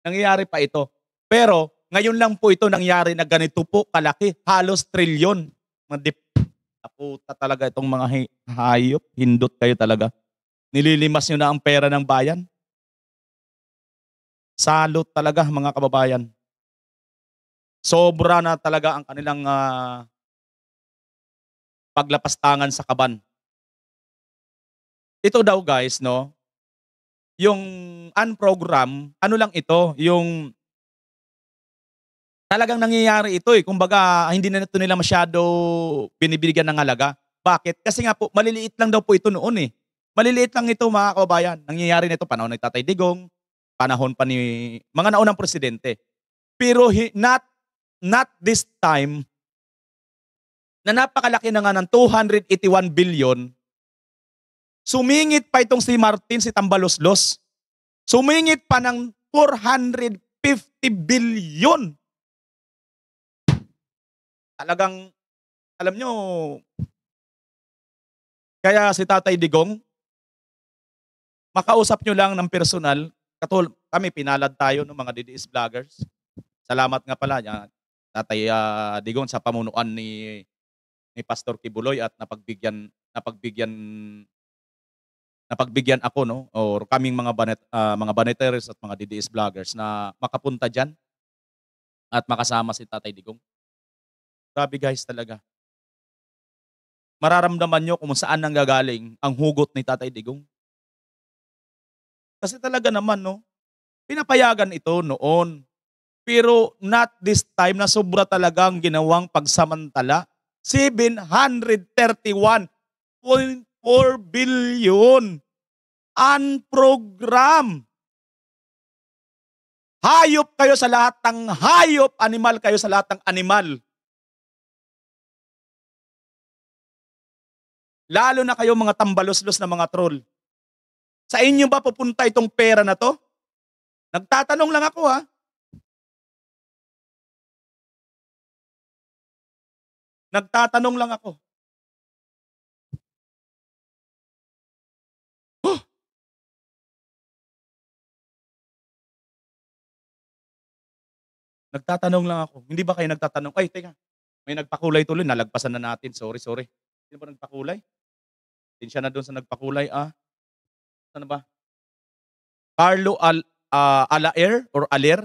Nangyayari pa ito. Pero ngayon lang po ito nangyari na ganito po kalaki, halos trilyon. Madip. Naputa talaga itong mga hay- hayop, hindot kayo talaga. Nililimas nyo na ang pera ng bayan. Salot talaga mga kababayan. Sobra na talaga ang kanilang uh, paglapastangan sa kaban. Ito daw guys, no? Yung unprogram, ano lang ito, yung Talagang nangyayari ito eh. Kumbaga, hindi na ito nila masyado binibigyan ng alaga. Bakit? Kasi nga po, maliliit lang daw po ito noon eh. Maliliit lang ito mga kababayan. Nangyayari ito, panahon ni Tatay Digong, panahon pa ni mga naunang presidente. Pero he, not, not this time na napakalaki na nga ng 281 billion Sumingit pa itong si Martin, si Tambaloslos. Sumingit pa ng 450 billion. Talagang, alam nyo, kaya si Tatay Digong, makausap nyo lang ng personal, katul kami pinalad tayo ng mga DDS vloggers. Salamat nga pala niya, ah, Tatay uh, Digong sa pamunuan ni ni Pastor Kibuloy at napagbigyan napagbigyan napagbigyan ako no or kaming mga banet uh, mga banetaries at mga DDS vloggers na makapunta diyan at makasama si Tatay Digong. Grabe guys talaga. Mararamdaman nyo kung saan nang gagaling ang hugot ni Tatay Digong. Kasi talaga naman, no? Pinapayagan ito noon. Pero not this time na sobra talaga ang ginawang pagsamantala. 731.4 billion unprogram. Hayop kayo sa lahat ng hayop, animal kayo sa lahat ng animal. Lalo na kayo mga tambalos-los na mga troll. Sa inyo ba pupunta itong pera na to? Nagtatanong lang ako ha. Nagtatanong lang ako. Nagtatanong lang ako. Hindi ba kayo nagtatanong? Ay, teka. May nagpakulay tuloy. Nalagpasan na natin. Sorry, sorry. Sino ba nagpakulay? Tensya na doon sa nagpakulay, ah. Sana ba? Carlo Al uh, ah, Alaer or Aler?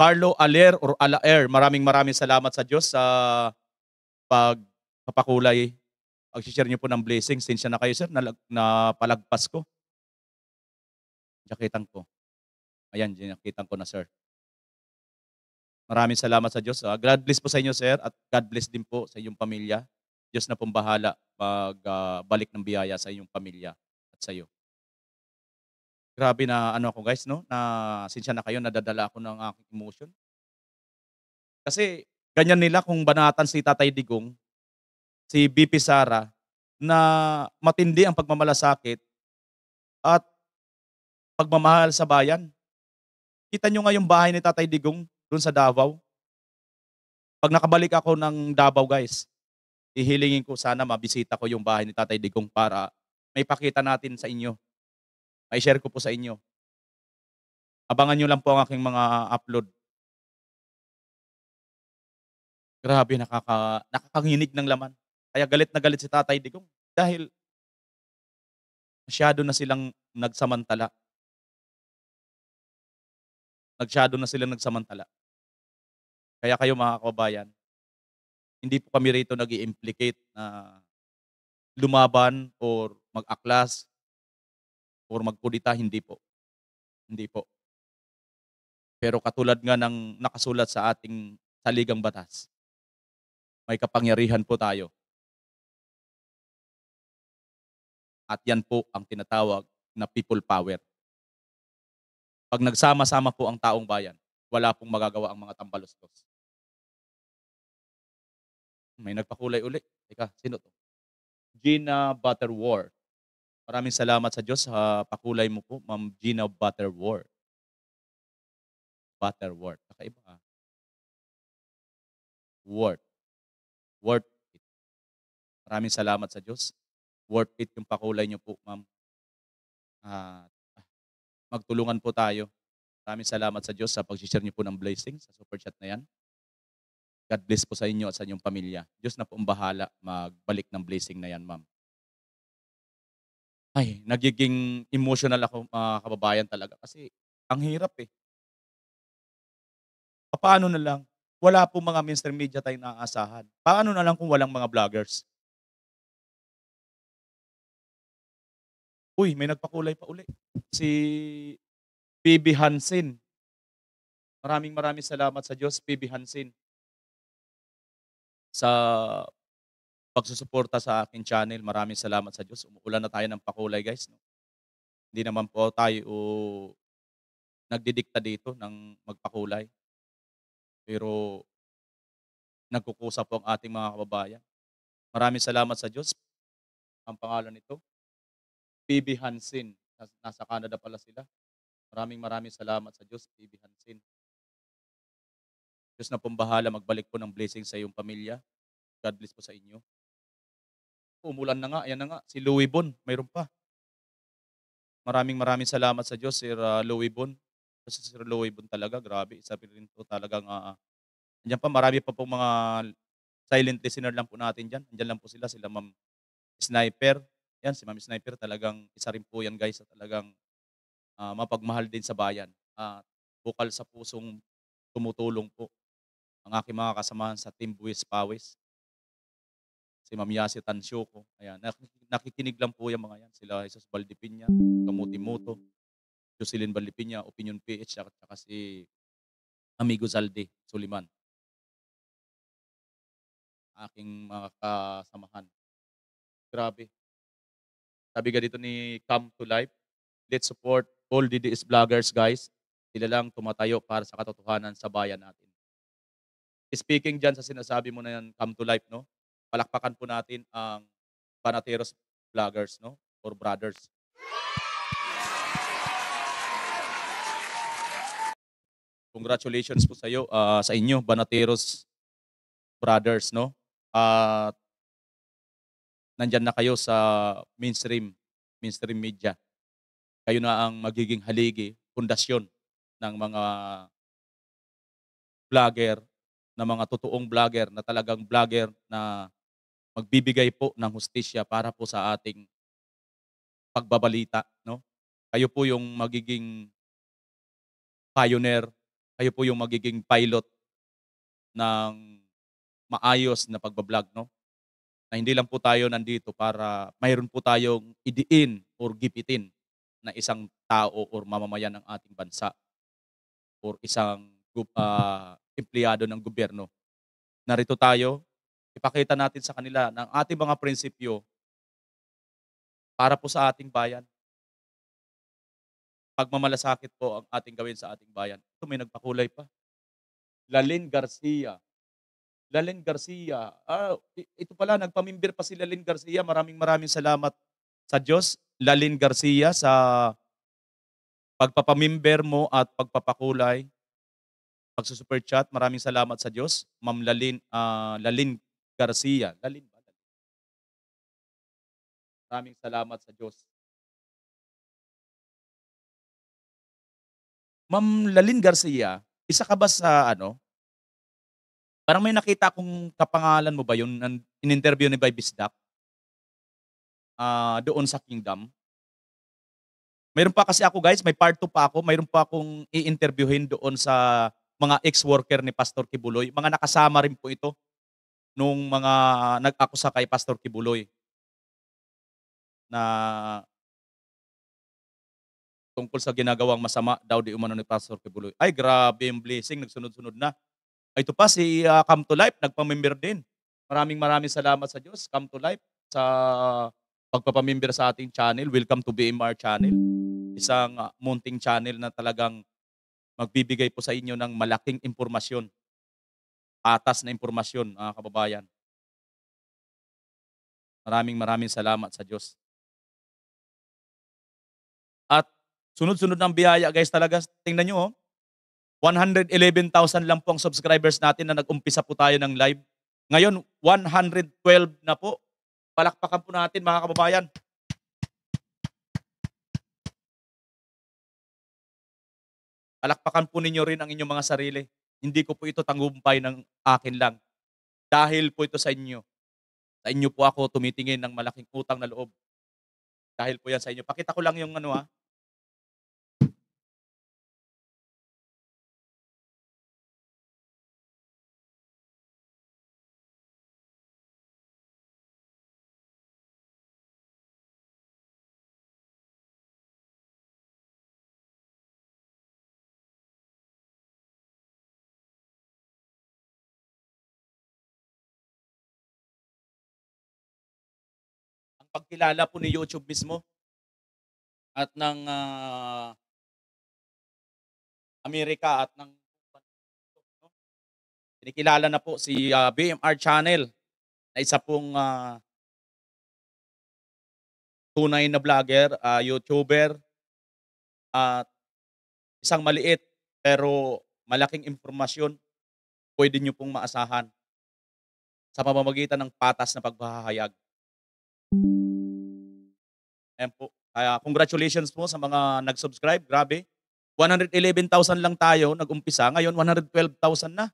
Carlo Aler or Alaer. Maraming maraming salamat sa Diyos sa pagpapakulay. Pag-share niyo po ng blessings. Tensya na kayo, sir. na napalagpas ko. Jakitan ko. Ayan, jakitan ko na, sir. Maraming salamat sa Diyos. Ah. God bless po sa inyo, sir, at God bless din po sa inyong pamilya. Diyos na pumbahala pag uh, ng biyaya sa iyong pamilya at sa iyo. Grabe na ano ako guys, no? Na sinsya na kayo, nadadala ako ng aking emotion. Kasi ganyan nila kung banatan si Tatay Digong, si BP Sara, na matindi ang pagmamalasakit at pagmamahal sa bayan. Kita nyo ngayon bahay ni Tatay Digong doon sa Davao. Pag nakabalik ako ng Davao guys, hihilingin ko sana mabisita ko yung bahay ni Tatay Digong para may pakita natin sa inyo. May share ko po sa inyo. Abangan nyo lang po ang aking mga upload. Grabe, nakaka, nakakanginig ng laman. Kaya galit na galit si Tatay Digong dahil masyado na silang nagsamantala. Nagsyado na silang nagsamantala. Kaya kayo mga kababayan, hindi po kami rito nag implicate na lumaban or mag-aklas or magkudita, hindi po. Hindi po. Pero katulad nga ng nakasulat sa ating saligang batas, may kapangyarihan po tayo. At yan po ang tinatawag na people power. Pag nagsama-sama po ang taong bayan, wala pong magagawa ang mga tambalustos. May nagpakulay uli. Teka, sino to? Gina Butterworth. Maraming salamat sa Diyos sa pakulay mo po, Ma'am Gina Butterworth. Butterworth. Kakaiba ah. Worth. Worth it. Maraming salamat sa Diyos. Worth it yung pakulay niyo po, Ma'am. At ah, magtulungan po tayo. Maraming salamat sa Diyos sa pag-share niyo po ng blessing sa super chat na yan. God bless po sa inyo at sa inyong pamilya. Diyos na po ang bahala magbalik ng blessing na yan, ma'am. Ay, nagiging emotional ako mga kababayan talaga kasi ang hirap eh. Paano na lang? Wala po mga mainstream media tayong naaasahan. Paano na lang kung walang mga vloggers? Uy, may nagpakulay pa uli. Si Bibi Hansen. Maraming maraming salamat sa Diyos, Bibi Hansen sa pagsusuporta sa akin channel. Maraming salamat sa Diyos. Umuulan na tayo ng pakulay guys. No? Hindi naman po tayo uh, nagdidikta dito ng magpakulay. Pero nagkukusa po ang ating mga kababayan. Maraming salamat sa Diyos. Ang pangalan nito, PB Hansin. Nasa Canada pala sila. Maraming maraming salamat sa Diyos, PB Hansin. Diyos na pambahala, magbalik po ng blessing sa iyong pamilya. God bless po sa inyo. Umulan na nga, ayan na nga, si Louie Bon, mayroon pa. Maraming maraming salamat sa Diyos, Sir uh, Louie Bon. Kasi Sir Louie Bon talaga, grabe, isa rin po talagang, uh, ah, andyan pa, marami pa po mga silent listener lang po natin dyan. Andyan lang po sila, sila Ma'am Sniper. Yan, si Ma'am Sniper talagang isa rin po yan guys, talagang uh, mapagmahal din sa bayan. At uh, bukal sa pusong tumutulong po ang aking mga kasamahan sa Team Buwis Pawis. Si Ma'am Yasi Tansyoko. Ayan, nakikinig lang po yung mga yan. Sila Jesus Valdipiña, Kamuti Muto, Jocelyn Valdipiña, Opinion PH, at saka si Amigo Zalde Suliman. Aking mga kasamahan. Grabe. Sabi ka dito ni Come to Life, let's support all DDS vloggers guys. Sila lang tumatayo para sa katotohanan sa bayan natin. Speaking dyan sa sinasabi mo na yan, come to life, no? Palakpakan po natin ang Panateros Vloggers, no? Or Brothers. Congratulations po sa iyo, uh, ah, sa inyo, Banateros Brothers, no? At uh, nandyan na kayo sa mainstream, mainstream media. Kayo na ang magiging haligi, pundasyon ng mga vlogger na mga totoong vlogger na talagang vlogger na magbibigay po ng hustisya para po sa ating pagbabalita, no? Kayo po yung magiging pioneer, kayo po yung magiging pilot ng maayos na pagbablog, no? Na hindi lang po tayo nandito para mayroon po tayong idiin or gipitin na isang tao or mamamayan ng ating bansa or isang uh, empleyado ng gobyerno. Narito tayo, ipakita natin sa kanila ng ating mga prinsipyo para po sa ating bayan. Pagmamalasakit po ang ating gawin sa ating bayan. Ito may nagpakulay pa. Lalin Garcia. Lalin Garcia. Ah, ito pala, nagpamimbir pa si Lalin Garcia. Maraming maraming salamat sa Diyos. Lalin Garcia sa pagpapamimber mo at pagpapakulay pagsusuper chat. Maraming salamat sa Diyos. Ma'am Lalin, uh, Lalin Garcia. Lalin ba? Maraming salamat sa Diyos. Ma'am Lalin Garcia, isa ka ba sa ano? Parang may nakita kung kapangalan mo ba yun in-interview ni Vibe Bisdak uh, ah, doon sa Kingdom. Mayroon pa kasi ako guys, may part 2 pa ako, mayroon pa akong i-interviewin doon sa mga ex-worker ni Pastor Kibuloy. Mga nakasama rin po ito nung mga nag-akusa kay Pastor Kibuloy na tungkol sa ginagawang masama daw di umano ni Pastor Kibuloy. Ay, grabe yung blessing. Nagsunod-sunod na. Ay, ah, ito pa si uh, Come to Life. Nagpamember din. Maraming maraming salamat sa Diyos. Come to Life sa pagpapamember sa ating channel. Welcome to BMR channel. Isang uh, munting channel na talagang magbibigay po sa inyo ng malaking impormasyon, atas na impormasyon, mga kababayan. Maraming maraming salamat sa Diyos. At sunod-sunod ng biyaya, guys, talaga, tingnan nyo, oh, 111,000 lang po ang subscribers natin na nag-umpisa po tayo ng live. Ngayon, 112 na po. Palakpakan po natin, mga kababayan. Palakpakan po ninyo rin ang inyong mga sarili. Hindi ko po ito tanggumpay ng akin lang. Dahil po ito sa inyo. Sa inyo po ako tumitingin ng malaking utang na loob. Dahil po yan sa inyo. Pakita ko lang yung ano ha, ah. pagkilala po ni YouTube mismo at ng uh, Amerika at ng no? Kinikilala na po si uh, ah, BMR Channel na isa pong uh, tunay na vlogger, uh, YouTuber at isang maliit pero malaking impormasyon pwede nyo pong maasahan sa pamamagitan ng patas na paghahayag. And po, Kaya congratulations po sa mga nag-subscribe. Grabe. 111,000 lang tayo nag-umpisa. Ngayon, 112,000 na.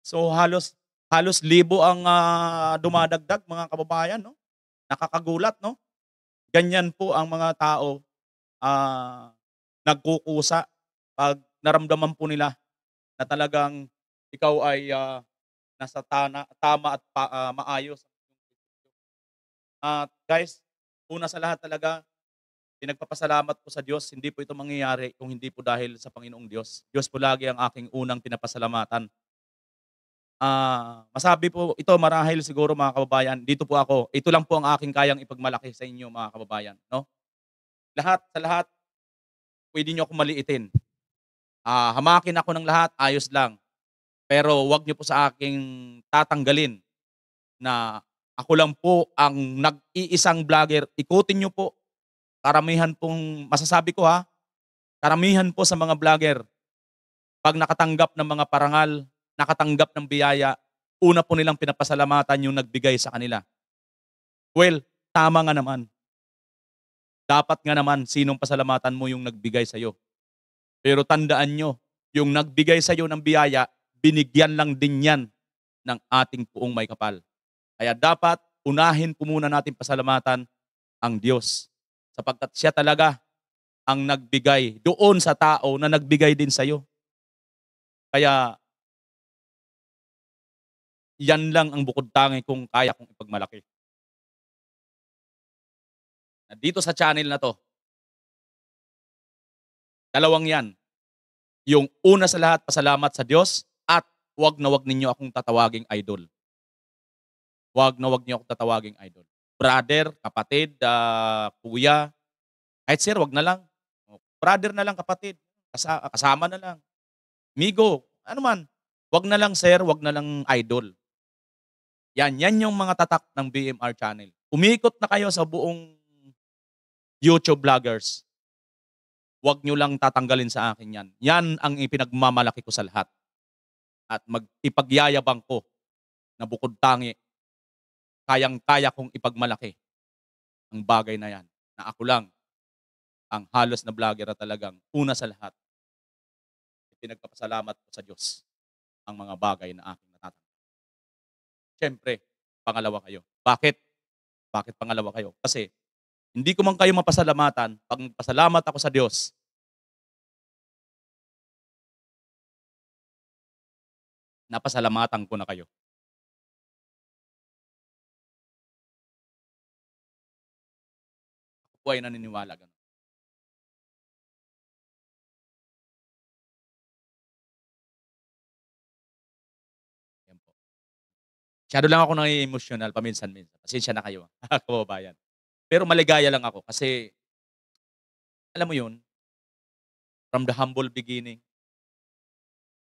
So halos halos libo ang uh, dumadagdag mga kababayan, no? Nakakagulat, no? Ganyan po ang mga tao uh, nagkukusa pag naramdaman po nila na talagang ikaw ay uh, nasa tana, tama at pa, uh, maayos. At uh, guys, Una sa lahat talaga, pinagpapasalamat po sa Diyos. Hindi po ito mangyayari kung hindi po dahil sa Panginoong Diyos. Diyos po lagi ang aking unang pinapasalamatan. Uh, masabi po ito marahil siguro mga kababayan, dito po ako. Ito lang po ang aking kayang ipagmalaki sa inyo mga kababayan. No? Lahat sa lahat, pwede nyo ako maliitin. Uh, hamakin ako ng lahat, ayos lang. Pero wag niyo po sa aking tatanggalin na ako lang po ang nag-iisang vlogger. Ikutin nyo po. Karamihan pong, masasabi ko ha, karamihan po sa mga vlogger, pag nakatanggap ng mga parangal, nakatanggap ng biyaya, una po nilang pinapasalamatan yung nagbigay sa kanila. Well, tama nga naman. Dapat nga naman, sinong pasalamatan mo yung nagbigay sa'yo. Pero tandaan nyo, yung nagbigay sa'yo ng biyaya, binigyan lang din yan ng ating puong may kapal. Kaya dapat unahin po muna natin pasalamatan ang Diyos. Sapagkat siya talaga ang nagbigay doon sa tao na nagbigay din sa iyo. Kaya yan lang ang bukod tangi kung kaya kong ipagmalaki. Na dito sa channel na to, dalawang yan. Yung una sa lahat, pasalamat sa Diyos at wag na wag ninyo akong tatawaging idol wag na wag niyo ako tatawaging idol. Brother, kapatid, uh, kuya, kahit sir, wag na lang. Brother na lang, kapatid, kasama, kasama na lang. Migo, ano man, wag na lang sir, wag na lang idol. Yan, yan yung mga tatak ng BMR channel. Umikot na kayo sa buong YouTube vloggers. Huwag nyo lang tatanggalin sa akin yan. Yan ang ipinagmamalaki ko sa lahat. At magipagyayabang ko na bukod tangi kayang-kaya kong ipagmalaki ang bagay na yan, na ako lang ang halos na vlogger at talagang una sa lahat. Pinagpapasalamat ko sa Diyos ang mga bagay na aking natatanggap. Siyempre, pangalawa kayo. Bakit? Bakit pangalawa kayo? Kasi hindi ko man kayo mapasalamatan pag pasalamat ako sa Diyos. Napasalamatan ko na kayo. ay naniniwala. Ganun. Yan po. Masyado lang ako nang emotional paminsan-minsan. Pasensya na kayo, kababayan. Pero maligaya lang ako kasi, alam mo yun, from the humble beginning,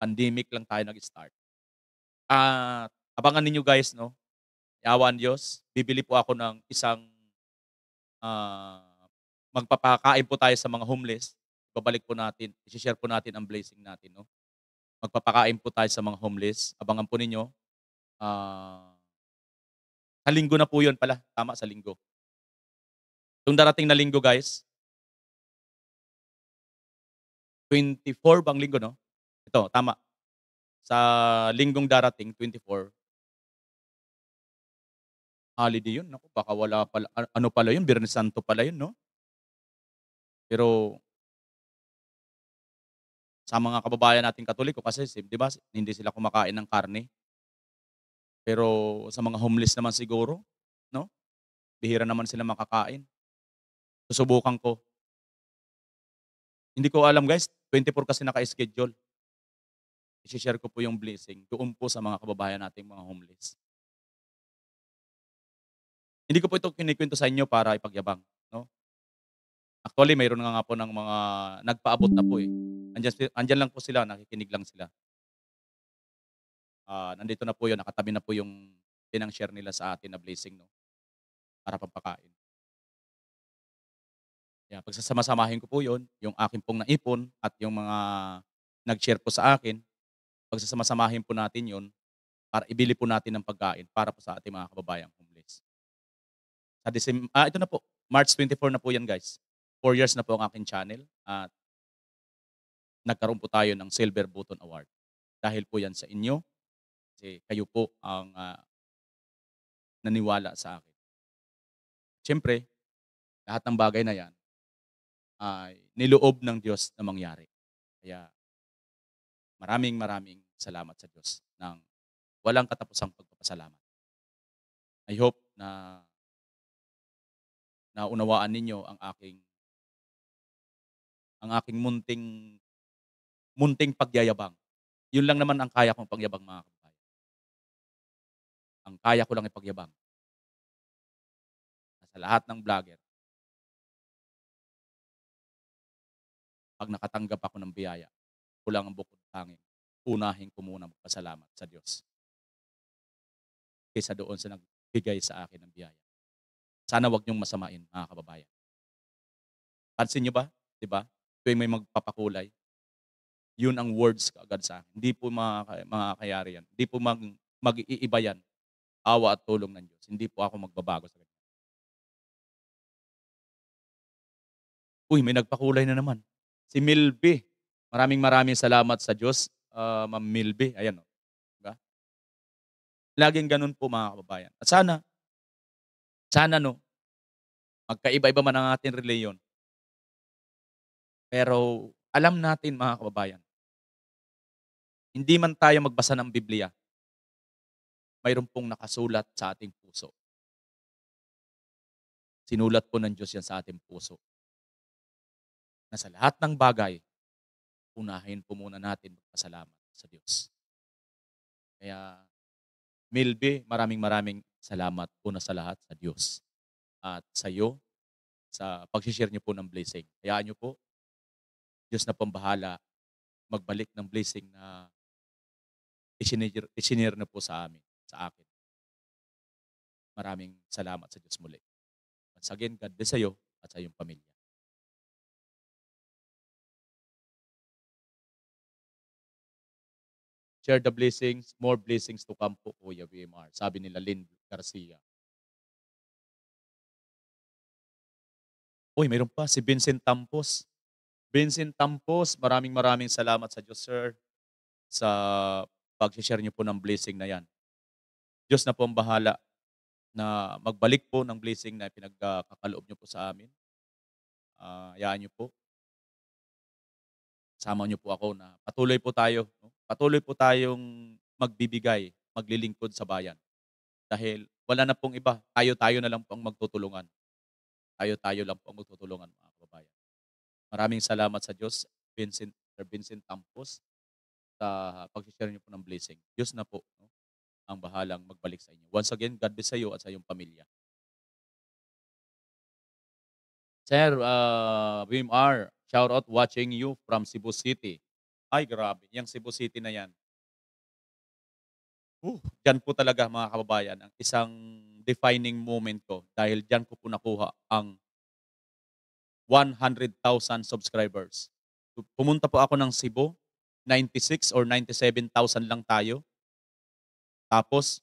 pandemic lang tayo nag-start. At uh, abangan ninyo guys, no? Yawan Diyos, bibili po ako ng isang uh, magpapakain po tayo sa mga homeless, babalik po natin, i-share po natin ang blessing natin. No? Magpapakain po tayo sa mga homeless. Abangan po ninyo. Uh, sa linggo na po yun pala. Tama, sa linggo. Itong darating na linggo, guys, 24 bang linggo, no? Ito, tama. Sa linggong darating, 24, holiday yun. Naku, baka wala pala, ano pala yun, Birnes Santo pala yun, no? Pero sa mga kababayan nating Katoliko kasi di ba hindi sila kumakain ng karne. Pero sa mga homeless naman siguro, no? Bihira naman sila makakain. Susubukan ko. Hindi ko alam guys, 24 kasi naka-schedule. I-share ko po yung blessing doon po sa mga kababayan nating mga homeless. Hindi ko po ito kinikwento sa inyo para ipagyabang. Actually, mayroon nga nga po ng mga nagpaabot na po eh. Andyan, andyan lang po sila, nakikinig lang sila. Ah, nandito na po yun, nakatabi na po yung pinang-share nila sa atin na blessing, no? Para pampakain. Yeah, pagsasamasamahin ko po yun, yung akin pong naipon at yung mga nag-share po sa akin, pagsasamasamahin po natin yun para ibili po natin ng pagkain para po sa ating mga kababayang homeless. Sa December, ah, ito na po, March 24 na po yan guys four years na po ang aking channel at nagkaroon po tayo ng Silver Button Award. Dahil po yan sa inyo, kasi kayo po ang uh, naniwala sa akin. Siyempre, lahat ng bagay na yan ay niloob ng Diyos na mangyari. Kaya maraming maraming salamat sa Diyos ng walang katapusang pagpapasalamat. I hope na naunawaan ninyo ang aking ang aking munting munting pagyayabang. Yun lang naman ang kaya kong pagyabang mga kababayan. Ang kaya ko lang ipagyabang. Sa lahat ng vlogger, pag nakatanggap ako ng biyaya, kulang ang bukod tanging, unahin ko muna magpasalamat sa Diyos. Kaysa doon sa nagbigay sa akin ng biyaya. Sana wag niyong masamain, mga kababayan. Pansin niyo ba? Di ba? Ito'y may magpapakulay. Yun ang words kaagad sa akin. Hindi po makakayari yan. Hindi po mag, mag-iiba yan. Awa at tulong ng Diyos. Hindi po ako magbabago sa kanya. Uy, may nagpakulay na naman. Si Milby. Maraming maraming salamat sa Diyos, uh, Ma'am Milby. Ayan o. Oh. Diba? Laging ganun po mga kababayan. At sana, sana no, magkaiba-iba man ang ating reliyon. Pero alam natin mga kababayan, hindi man tayo magbasa ng Biblia, mayroon pong nakasulat sa ating puso. Sinulat po ng Diyos yan sa ating puso. Na sa lahat ng bagay, unahin po muna natin magpasalamat sa Diyos. Kaya, Milby, maraming maraming salamat po na sa lahat sa Diyos at sa iyo sa pag-share niyo po ng blessing. Hayaan niyo po Diyos na pambahala magbalik ng blessing na isinir, isinir na po sa amin, sa akin. Maraming salamat sa Diyos muli. Once again, God bless sa iyo at sa iyong pamilya. Share the blessings, more blessings to come po, Kuya BMR. Sabi nila Lynn Garcia. Uy, mayroon pa si Vincent Tampos. Vincent Tampos, maraming maraming salamat sa Diyos, sir, sa pag-share niyo po ng blessing na yan. Diyos na po ang bahala na magbalik po ng blessing na pinagkakaloob niyo po sa amin. Uh, hayaan niyo po. Sama niyo po ako na patuloy po tayo. No? Patuloy po tayong magbibigay, maglilingkod sa bayan. Dahil wala na pong iba. Tayo-tayo na lang po ang magtutulungan. Tayo-tayo lang po ang magtutulungan. Maraming salamat sa Diyos, Vincent, Sir Vincent Tampos, sa pag-share niyo po ng blessing. Diyos na po no? ang bahalang magbalik sa inyo. Once again, God bless sa iyo at sa iyong pamilya. Sir uh, ah, Wim R, shout out watching you from Cebu City. Ay, grabe. Yung Cebu City na yan. Uh, diyan po talaga mga kababayan ang isang defining moment ko dahil diyan ko po nakuha ang 100,000 subscribers. Pumunta po ako ng Cebu, 96 or 97,000 lang tayo. Tapos,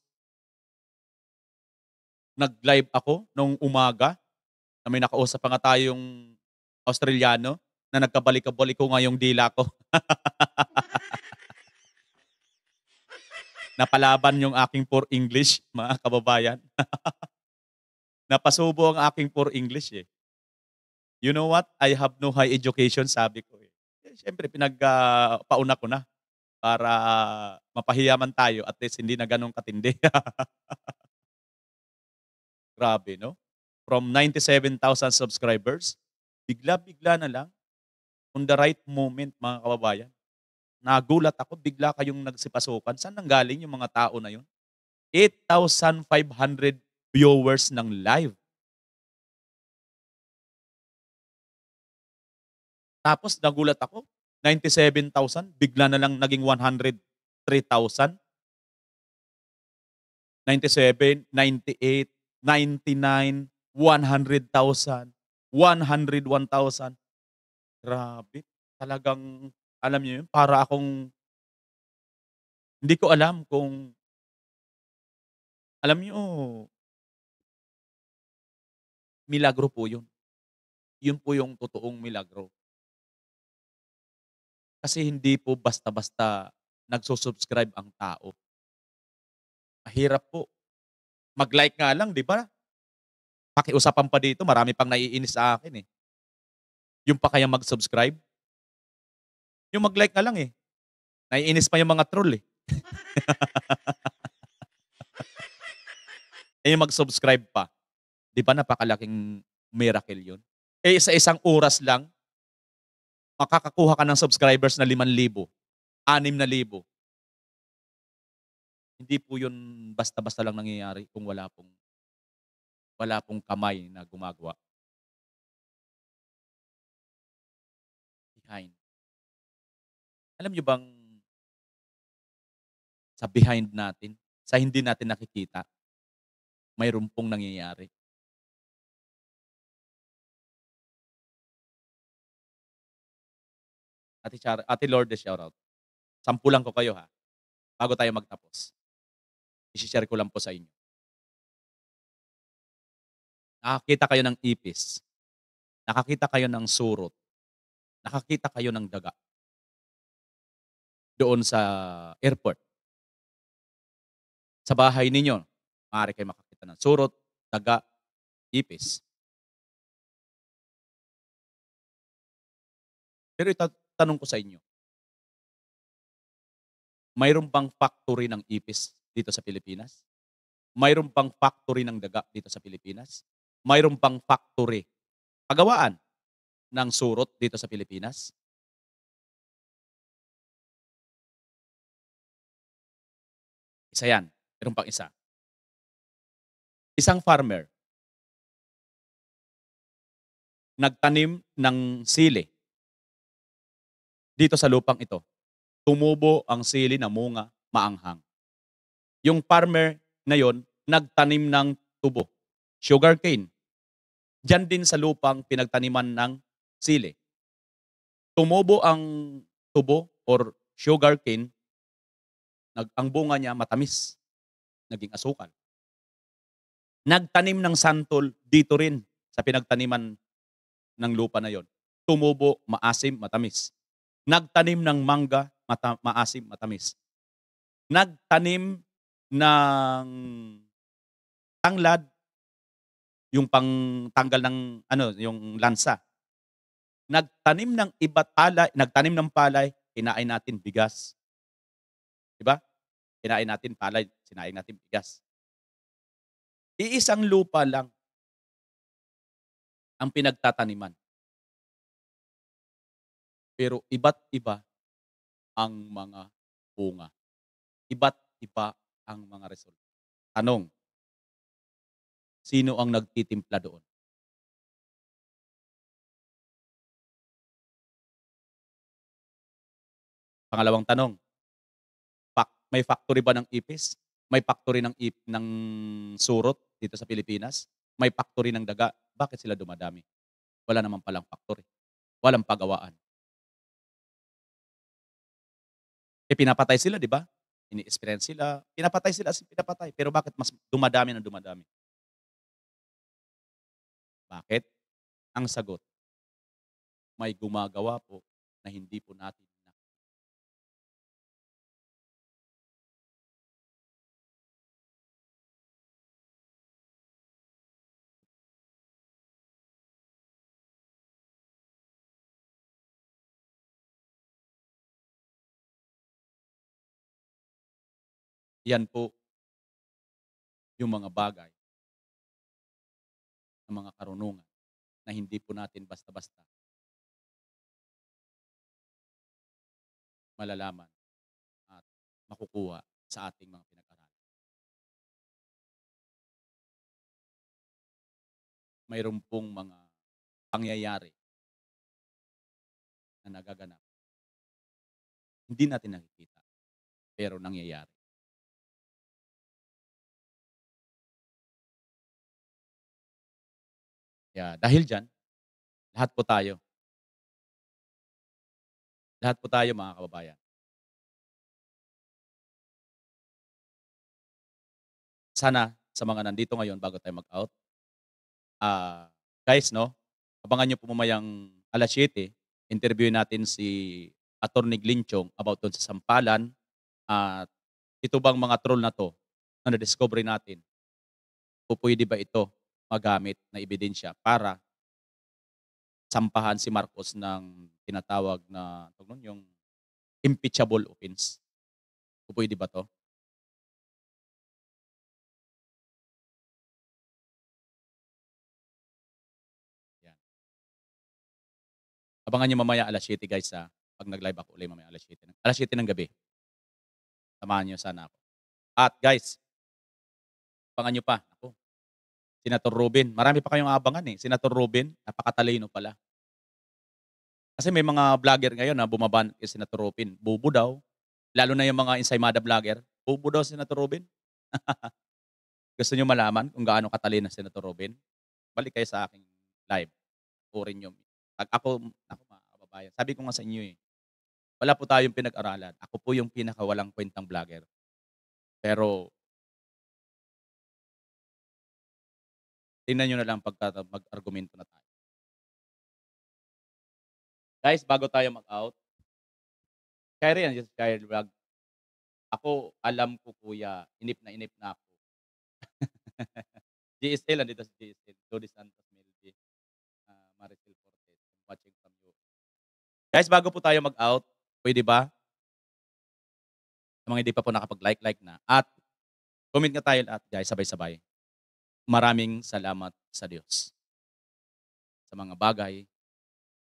nag-live ako nung umaga na may nakausap pa nga tayong Australiano na nagkabalik-kabalik ko nga yung dila ko. Napalaban yung aking poor English, mga kababayan. Napasubo ang aking poor English eh you know what? I have no high education, sabi ko. Eh. eh Siyempre, pinagpauna uh, ko na para uh, mapahiyaman tayo at least hindi na ganun katindi. Grabe, no? From 97,000 subscribers, bigla-bigla na lang, on the right moment, mga kababayan, nagulat ako, bigla kayong nagsipasukan. Saan nanggaling yung mga tao na yun? 8,500 viewers ng live Tapos nagulat ako, 97,000, bigla na lang naging 103,000. 97, 98, 99, 100,000, 101,000. Grabe. Talagang, alam niyo yun, para akong, hindi ko alam kung, alam niyo, milagro po yun. Yun po yung totoong milagro. Kasi hindi po basta-basta nagsusubscribe ang tao. Mahirap po. Mag-like nga lang, di ba? Pakiusapan pa dito, marami pang naiinis sa akin eh. Yung pa kaya mag-subscribe? Yung mag-like nga lang eh. Naiinis pa yung mga troll eh. eh yung mag-subscribe pa. Di ba napakalaking miracle yun? Eh isa isang oras lang, makakakuha ka ng subscribers na 5,000, 6,000. Hindi po yun basta-basta lang nangyayari kung wala pong, wala pong kamay na gumagawa. Behind. Alam nyo bang sa behind natin, sa hindi natin nakikita, mayroon pong nangyayari. Ate, Char Ate Lourdes, Sampu lang ko kayo ha, bago tayo magtapos. I-share ko lang po sa inyo. Nakakita kayo ng ipis. Nakakita kayo ng surot. Nakakita kayo ng daga. Doon sa airport. Sa bahay ninyo, maaari kayo makakita ng surot, daga, ipis. Pero ito, tanong ko sa inyo, mayroon bang factory ng ipis dito sa Pilipinas? Mayroon bang factory ng daga dito sa Pilipinas? Mayroon bang factory, pagawaan ng surot dito sa Pilipinas? Isa yan. Meron pang isa. Isang farmer nagtanim ng sili dito sa lupang ito. Tumubo ang sili na munga maanghang. Yung farmer na yon, nagtanim ng tubo, sugarcane. Diyan din sa lupang pinagtaniman ng sili. Tumubo ang tubo or sugarcane, nag, ang bunga niya matamis, naging asukal. Nagtanim ng santol dito rin sa pinagtaniman ng lupa na yon. Tumubo, maasim, matamis. Nagtanim ng mangga, mata, maasim, matamis. Nagtanim ng tanglad, yung pangtanggal ng ano, yung lansa. Nagtanim ng iba't palay, nagtanim ng palay, inain natin bigas. 'Di ba? Inain natin palay, sinain natin bigas. Iisang lupa lang ang pinagtataniman. Pero iba't iba ang mga bunga. Iba't iba ang mga resulta. Tanong, sino ang nagtitimpla doon? Pangalawang tanong, may factory ba ng ipis? May factory ng ip ng surot dito sa Pilipinas? May factory ng daga? Bakit sila dumadami? Wala naman palang factory. Walang pagawaan. Eh pinapatay sila, di ba? Ini-experience sila. Pinapatay sila as pinapatay. Pero bakit mas dumadami na dumadami? Bakit? Ang sagot, may gumagawa po na hindi po natin Yan po yung mga bagay ng mga karunungan na hindi po natin basta-basta malalaman at makukuha sa ating mga pinag-aralan. Mayroon pong mga pangyayari na nagaganap. Hindi natin nakikita, pero nangyayari. Yeah, dahil diyan, lahat po tayo. Lahat po tayo mga kababayan. Sana sa mga nandito ngayon bago tayo mag-out, uh, guys, no, abangan nyo pumamayang alas 7, interview natin si Attorney Glinchong about doon sa sampalan at uh, ito bang mga troll na to na na-discovery natin, pupwede ba ito magamit na ebidensya para sampahan si Marcos ng tinatawag na tugnon yung impeachable offense. So, pwede ba to? Yan. Abangan niyo mamaya alas 7 guys ha. Pag nag-live ako ulit mamaya alas 7. Alas 7 ng gabi. Samahan niyo sana ako. At guys, abangan niyo pa. Ako, Senator Rubin. Marami pa kayong abangan eh. Senator Rubin, napakatalino pala. Kasi may mga vlogger ngayon na bumaban kay Senator Rubin. Bobo daw. Lalo na yung mga insaymada vlogger. Bobo daw Senator Rubin. Gusto nyo malaman kung gaano katalino si Senator Rubin? Balik kayo sa aking live. Turin nyo. Pag ako, ako kababayan. Sabi ko nga sa inyo eh, wala po tayong pinag-aralan. Ako po yung pinakawalang kwentang vlogger. Pero Tingnan nyo na lang pagka mag-argumento na tayo. Guys, bago tayo mag-out, Kyrie, yan, just Kyrie Rag. Ako, alam ko kuya, inip na inip na ako. GSL, andito si GSL. Jody Santos, Melody, uh, ah, Maricel Fortes. watching from you. Guys, bago po tayo mag-out, pwede ba? Sa mga hindi pa po nakapag-like, like na. At comment nga tayo lahat, guys, sabay-sabay maraming salamat sa Diyos sa mga bagay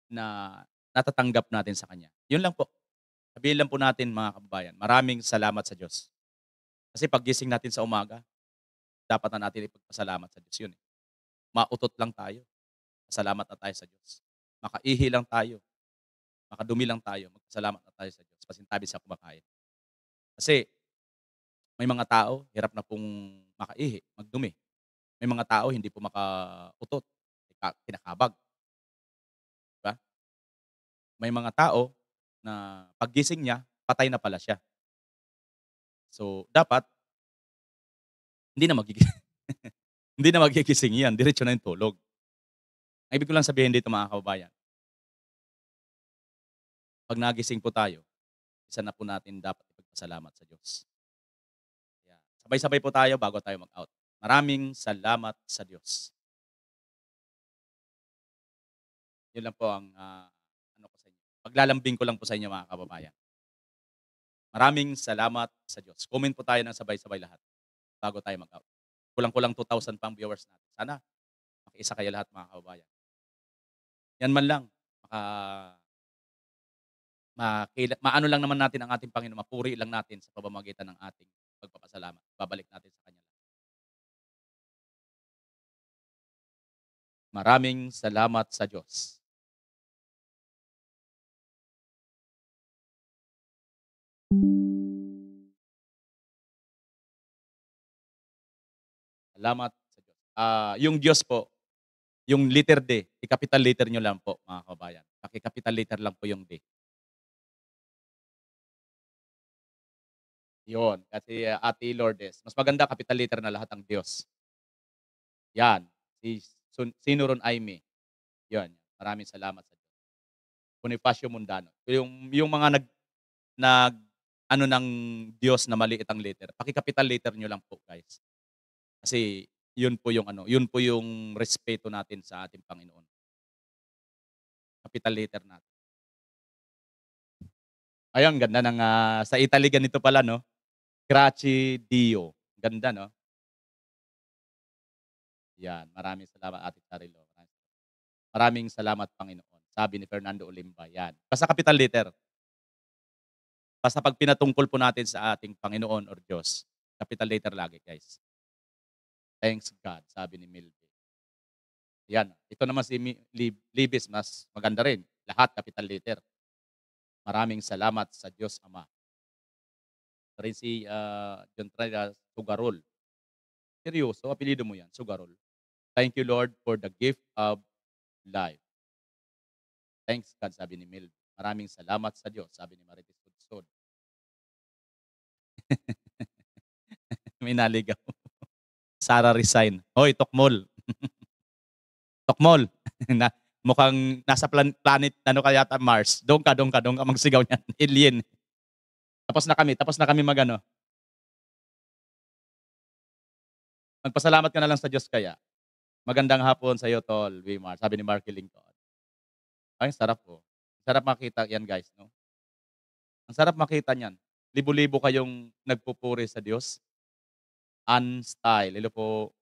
na natatanggap natin sa Kanya. Yun lang po. Sabihin lang po natin mga kababayan, maraming salamat sa Diyos. Kasi paggising natin sa umaga, dapat na natin ipagpasalamat sa Diyos yun. Eh. Mautot lang tayo. Salamat na tayo sa Diyos. Makaihi lang tayo. Makadumi lang tayo. Magpasalamat na tayo sa Diyos. Pasintabi sa kumakain. Kasi may mga tao, hirap na pong makaihi, magdumi. May mga tao hindi po makautot, kinakabag. Diba? May mga tao na paggising niya, patay na pala siya. So, dapat, hindi na magigising. hindi na magigising yan. Diretso na yung tulog. Ang ibig ko lang sabihin dito mga kababayan, pag nagising po tayo, isa na po natin dapat ipagpasalamat sa Diyos. Yeah. Sabay-sabay po tayo bago tayo mag-out. Maraming salamat sa Diyos. Yun lang po ang uh, ano ko sa inyo. Paglalambing ko lang po sa inyo mga kababayan. Maraming salamat sa Diyos. Comment po tayo ng sabay-sabay lahat bago tayo mag-out. Kulang-kulang 2,000 pang viewers natin. Sana makiisa kayo lahat mga kababayan. Yan man lang. Maka, makila, maano lang naman natin ang ating Panginoon. Mapuri lang natin sa pamamagitan ng ating pagpapasalamat. Babalik natin sa Maraming salamat sa Diyos. Salamat sa Diyos. Uh, yung Diyos po, yung letter D, i-capital letter nyo lang po, mga kabayan. Paki-capital letter lang po yung D. Yun, kasi uh, Ate Lourdes. Mas maganda, capital letter na lahat ang Diyos. Yan. Si So, sino ron Aimee? Yun. Maraming salamat sa Diyos. Bonifacio Mundano. Yung, yung mga nag, nag, ano ng Diyos na maliit ang letter. Pakikapital letter nyo lang po, guys. Kasi yun po yung ano, yun po yung respeto natin sa ating Panginoon. Capital letter natin. Ayun, ganda ng uh, sa Italy ganito pala no. Grazie Dio. Ganda no. Yan. Maraming salamat, Ate Charilo. Maraming salamat, Panginoon. Sabi ni Fernando Olimba. Yan. Basta capital letter. Basta pag pinatungkol po natin sa ating Panginoon or Diyos, capital letter lagi, guys. Thanks God, sabi ni Milby. Yan. Ito naman si Libis, mas maganda rin. Lahat capital letter. Maraming salamat sa Diyos Ama. Rin si uh, John Trina Sugarol. Seryoso, apelido mo yan, Sugarol. Thank you, Lord, for the gift of life. Thanks, God, sabi ni Mil. Maraming salamat sa Diyos, sabi ni Marites Kudsod. May naligaw. Sara resign. Hoy, Tokmol. Tokmol. na, mukhang nasa plan, planet, ano kaya ta, Mars. Doon ka, doon ka, doon ka magsigaw niyan. Alien. Tapos na kami, tapos na kami magano. Magpasalamat ka na lang sa Diyos kaya. Magandang hapon sa iyo, Tol, Wimar. Sabi ni Marky Lincoln. Ang sarap po. Oh. Sarap makita yan, guys. No? Ang sarap makita niyan. Libo-libo kayong nagpupuri sa Diyos. Unstyle. Ilo po.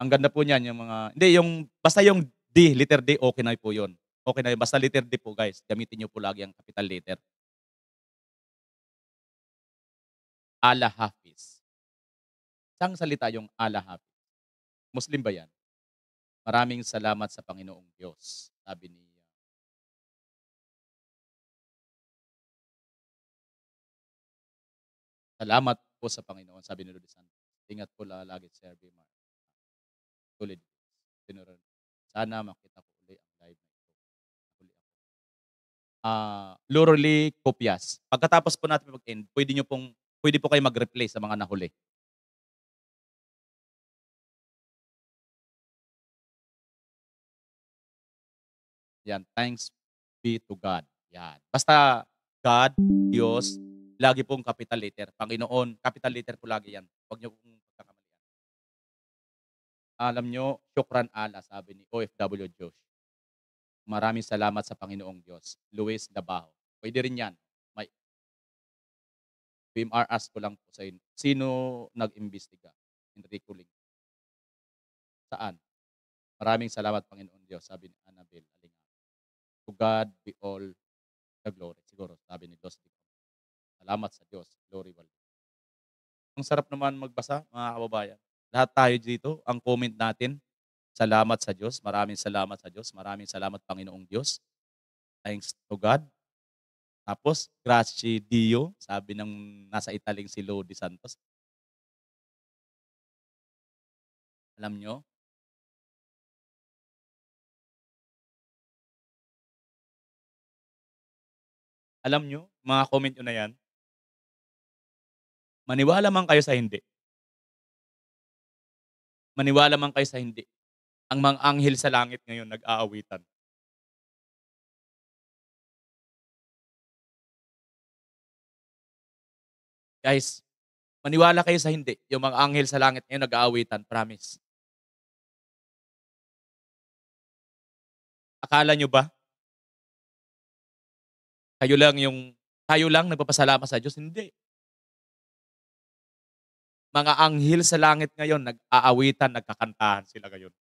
Ang ganda po niyan, yung mga... Hindi, yung... Basta yung D, letter D, okay na po yun. Okay na yun. Basta letter D po, guys. Gamitin niyo po lagi ang capital letter. Ala Hafiz. Isang salita yung Ala Hafiz. Muslim ba yan? Maraming salamat sa Panginoong Diyos, sabi ni ah, Salamat po sa Panginoon, sabi ni Lord Santos. Ingat po la, lagi, Sir B. Mark. Tulid. Tinuran. Sana makita ko ulit ang live na ito. Uli ako. Uh, ah, Lorely Copias. Pagkatapos po natin mag-end, pwede nyo pong, pwede po kayo mag-replay sa mga nahuli. Yan, thanks be to God. Yan. Basta God, Diyos, lagi pong capital letter. Panginoon, capital letter po lagi yan. Huwag niyo pong pagkakamalian. Alam niyo, syukran ala, sabi ni OFW Josh. Maraming salamat sa Panginoong Diyos. Luis Dabaho. Pwede rin yan. May PMR ask ko lang po sa inyo. Sino nag-imbestiga? Enrico Ling. Saan? Maraming salamat Panginoon Diyos, sabi ni Annabel. To God be all the glory. Siguro sabi ni Dos Salamat sa Diyos. Glory will Ang sarap naman magbasa, mga kababayan. Lahat tayo dito, ang comment natin, salamat sa Diyos, maraming salamat sa Diyos, maraming salamat Panginoong Diyos. Thanks to God. Tapos, grazie Dio, sabi ng nasa Italing si Lodi Santos. Alam nyo, Alam nyo, mga comment nyo na yan, maniwala man kayo sa hindi. Maniwala man kayo sa hindi. Ang mga anghel sa langit ngayon nag-aawitan. Guys, maniwala kayo sa hindi. Yung mga anghel sa langit ngayon nag-aawitan, promise. Akala nyo ba kayo lang yung, tayo lang nagpapasalamat sa Diyos. Hindi. Mga anghel sa langit ngayon, nag-aawitan, nagkakantahan sila ngayon.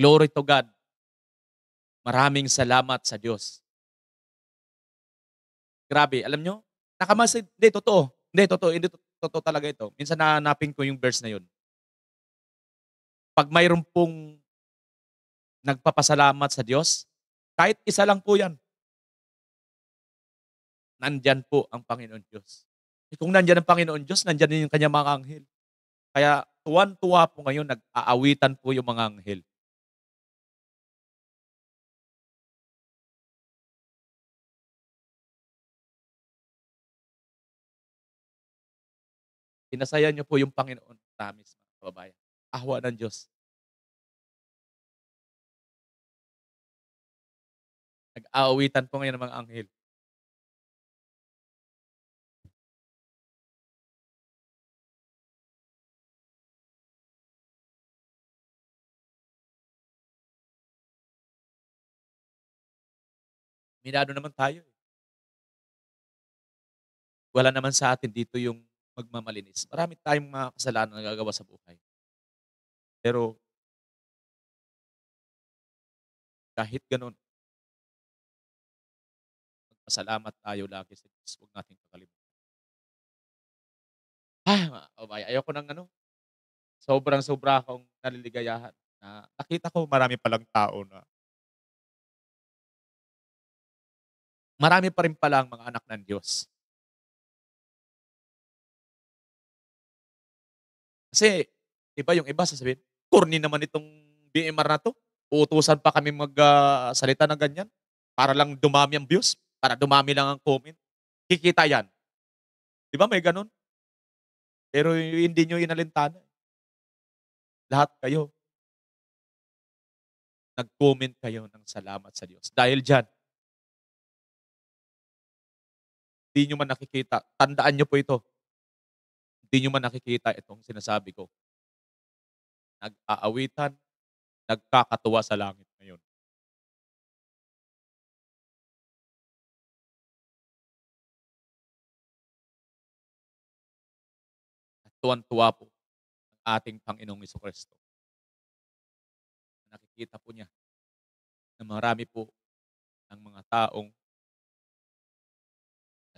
Glory to God. Maraming salamat sa Diyos. Grabe, alam nyo? Nakamasid, hindi, totoo. Hindi, totoo. Hindi, totoo talaga ito. Minsan nahanapin ko yung verse na yun. Pag mayroon pong nagpapasalamat sa Diyos, kahit isa lang po yan. Nandyan po ang Panginoon Diyos. E kung nandyan ang Panginoon Diyos, nandyan din yung kanyang mga anghel. Kaya tuwan-tuwa po ngayon, nag-aawitan po yung mga anghel. Pinasaya niyo po yung Panginoon. Promise, mga kababayan. Ahwa ng Diyos. Nag-aawitan po ngayon ng mga anghel. Minado naman tayo. Eh. Wala naman sa atin dito yung magmamalinis. Marami tayong mga kasalanan na nagagawa sa buhay. Pero kahit ganun, Salamat tayo lagi sa Diyos. Huwag natin kakalimutan. Ah, oh, ay, abay, ayoko nang ano. Sobrang sobra akong naliligayahan. Na nakita ko marami palang tao na marami pa rin pala ang mga anak ng Diyos. Kasi, iba yung iba sasabihin, corny naman itong BMR na to. Uutusan pa kami magsalita ah, uh, ng ganyan para lang dumami ang views para dumami lang ang comment. Kikita yan. Di ba may ganun? Pero hindi nyo inalintana. Lahat kayo. Nag-comment kayo ng salamat sa Diyos. Dahil dyan, hindi nyo man nakikita. Tandaan nyo po ito. Hindi nyo man nakikita itong sinasabi ko. Nag-aawitan, nagkakatuwa sa langit. tuwan-tuwa po ang ating Panginoong Iso Nakikita po niya na marami po ang mga taong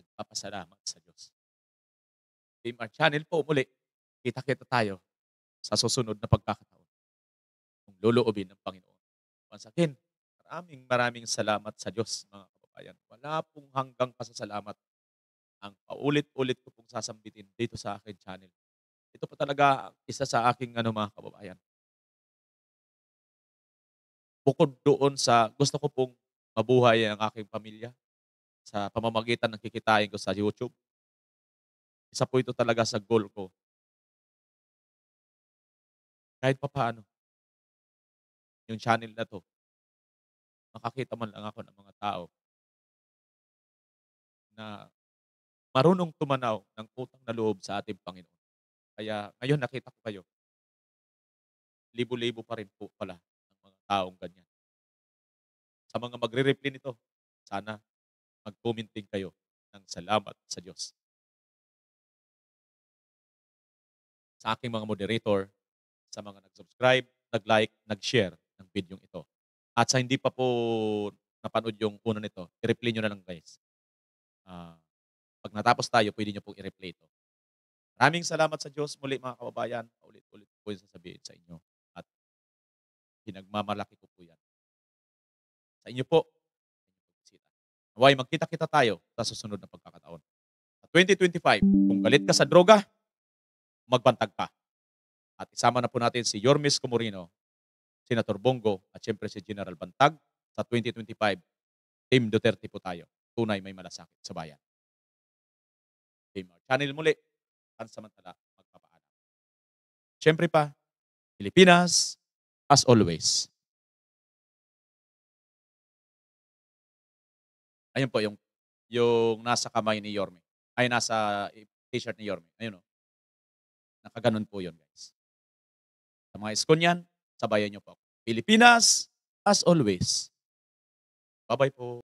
nagpapasalamat sa Diyos. DMR channel po muli. Kita-kita tayo sa susunod na pagkakataon. Kung luluobin ng Panginoon. Once again, maraming maraming salamat sa Diyos, mga kababayan. Wala pong hanggang pasasalamat ang paulit-ulit ko pong sasambitin dito sa akin channel. Ito po talaga isa sa aking ano mga kababayan. Bukod doon sa gusto ko pong mabuhay ang aking pamilya sa pamamagitan ng kikitain ko sa YouTube. Isa po ito talaga sa goal ko. Kahit pa paano, yung channel na to, makakita man lang ako ng mga tao na marunong tumanaw ng utang na loob sa ating Panginoon. Kaya ngayon nakita ko kayo. Libo-libo pa rin po pala ng mga taong ganyan. Sa mga magre-reply nito, sana mag commenting kayo ng salamat sa Diyos. Sa aking mga moderator, sa mga nag-subscribe, nag-like, nag-share ng video ito. At sa hindi pa po napanood yung una nito, i reply nyo na lang guys. Uh, pag natapos tayo, pwede nyo pong i-replay ito. Maraming salamat sa Diyos muli mga kababayan. Ulit-ulit po yung sasabihin sa inyo. At pinagmamalaki ko po yan. Sa inyo po, Naway, magkita-kita tayo sa susunod na pagkakataon. Sa 2025, kung galit ka sa droga, magbantag ka. At isama na po natin si Yormis Comorino, Senator Bongo, at siyempre si General Bantag sa 2025. Team Duterte po tayo. Tunay may malasakit sa bayan. Okay, channel muli pansamantala magpapaalam. Siyempre pa, Pilipinas, as always. Ayun po yung yung nasa kamay ni Yorme. Ay, nasa t-shirt ni Yorme. Ayun oh. Nakaganon po yon guys. Sa mga iskonyan, sabayan niyo po Pilipinas, as always. Bye-bye po.